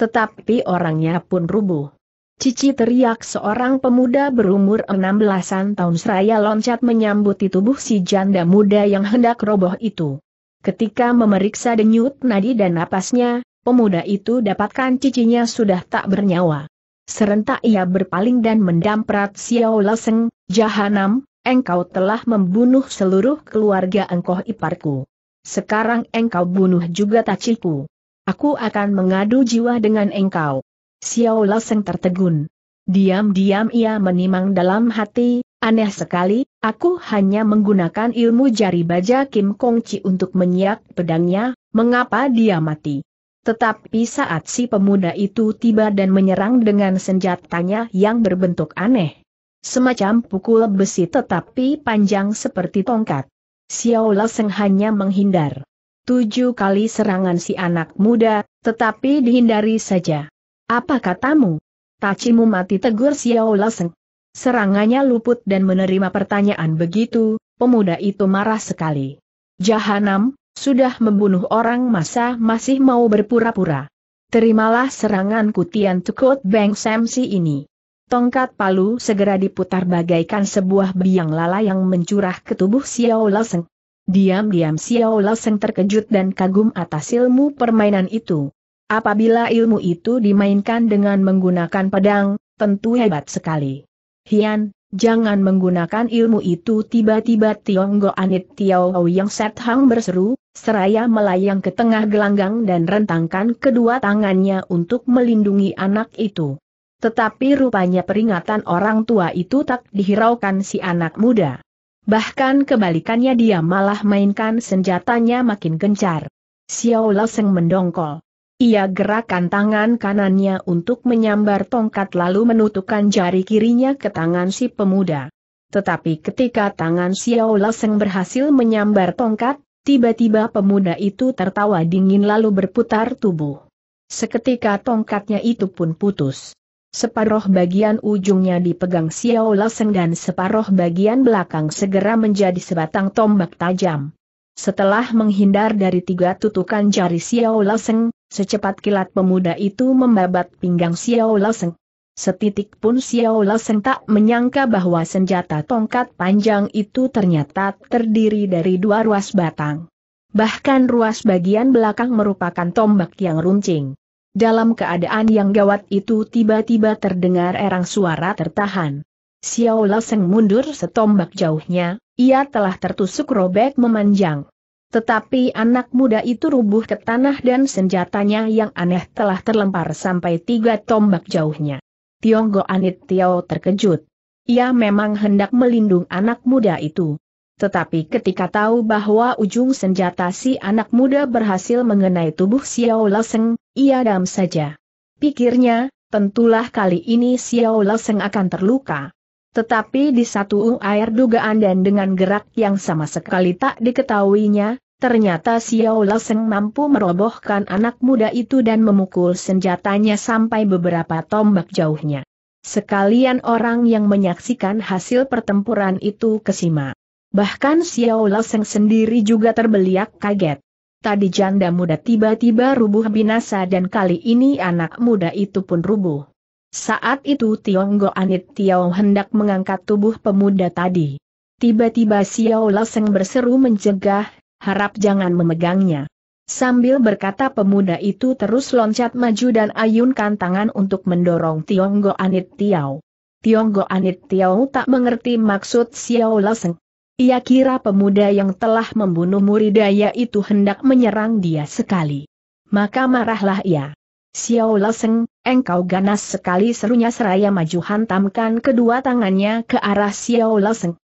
Tetapi orangnya pun rubuh. Cici teriak seorang pemuda berumur 16-an tahun seraya loncat menyambuti tubuh si janda muda yang hendak roboh itu. Ketika memeriksa denyut nadi dan napasnya, pemuda itu dapatkan cicinya sudah tak bernyawa. Serentak ia berpaling dan mendamprat Xiao Leseng, Jahanam, engkau telah membunuh seluruh keluarga engkau iparku. Sekarang engkau bunuh juga taciku. Aku akan mengadu jiwa dengan engkau. Xiao Leseng tertegun. Diam-diam ia menimang dalam hati, aneh sekali, aku hanya menggunakan ilmu jari baja Kim Kong Chi untuk menyiak pedangnya, mengapa dia mati? Tetapi saat si pemuda itu tiba dan menyerang dengan senjatanya yang berbentuk aneh. Semacam pukul besi tetapi panjang seperti tongkat. Xiao Seng hanya menghindar. Tujuh kali serangan si anak muda, tetapi dihindari saja. Apa katamu? Tacimu mati tegur Xiao Seng. Serangannya luput dan menerima pertanyaan begitu, pemuda itu marah sekali. Jahanam, sudah membunuh orang masa masih mau berpura-pura. Terimalah serangan kutian tukut Beng Samsi ini. Tongkat palu segera diputar bagaikan sebuah biang lala yang mencurah ke tubuh Xiao Laseng. Diam-diam Xiao Laseng terkejut dan kagum atas ilmu permainan itu. Apabila ilmu itu dimainkan dengan menggunakan pedang, tentu hebat sekali. Hian, jangan menggunakan ilmu itu tiba-tiba Tionggo Anit Tiao Yang Set Hang berseru, Seraya melayang ke tengah gelanggang dan rentangkan kedua tangannya untuk melindungi anak itu. Tetapi rupanya peringatan orang tua itu tak dihiraukan si anak muda. Bahkan kebalikannya dia malah mainkan senjatanya makin gencar. Xiao Seng mendongkol. Ia gerakan tangan kanannya untuk menyambar tongkat lalu menutupkan jari kirinya ke tangan si pemuda. Tetapi ketika tangan Xiao Seng berhasil menyambar tongkat, Tiba-tiba pemuda itu tertawa dingin lalu berputar tubuh. Seketika tongkatnya itu pun putus. Separuh bagian ujungnya dipegang Xiao Laseng dan separuh bagian belakang segera menjadi sebatang tombak tajam. Setelah menghindar dari tiga tutukan jari Xiao Laseng, secepat kilat pemuda itu membabat pinggang Xiao Laseng. Setitik pun Xiao Laseng tak menyangka bahwa senjata tongkat panjang itu ternyata terdiri dari dua ruas batang. Bahkan ruas bagian belakang merupakan tombak yang runcing. Dalam keadaan yang gawat itu tiba-tiba terdengar erang suara tertahan. Xiao Laseng mundur setombak jauhnya, ia telah tertusuk robek memanjang. Tetapi anak muda itu rubuh ke tanah dan senjatanya yang aneh telah terlempar sampai tiga tombak jauhnya. Tionggo Anit Tiao terkejut. Ia memang hendak melindung anak muda itu. Tetapi ketika tahu bahwa ujung senjata si anak muda berhasil mengenai tubuh Xiao Laseng, ia dam saja. Pikirnya, tentulah kali ini Xiao Laseng akan terluka. Tetapi di satu air dugaan dan dengan gerak yang sama sekali tak diketahuinya, Ternyata Xiao Laseng mampu merobohkan anak muda itu dan memukul senjatanya sampai beberapa tombak jauhnya. Sekalian orang yang menyaksikan hasil pertempuran itu kesima. Bahkan Xiao Laseng sendiri juga terbeliak kaget. Tadi janda muda tiba-tiba rubuh binasa dan kali ini anak muda itu pun rubuh. Saat itu Go Anit Tiao hendak mengangkat tubuh pemuda tadi. Tiba-tiba Xiao Laseng berseru mencegah, harap jangan memegangnya. Sambil berkata pemuda itu terus loncat maju dan ayunkan tangan untuk mendorong Tionggo Anit Tiao. Tionggo Anit Tiao tak mengerti maksud Xiao Laseng. Ia kira pemuda yang telah membunuh muridaya itu hendak menyerang dia sekali. Maka marahlah ia. Xiao Laseng, engkau ganas sekali serunya seraya maju hantamkan kedua tangannya ke arah Xiao Laseng.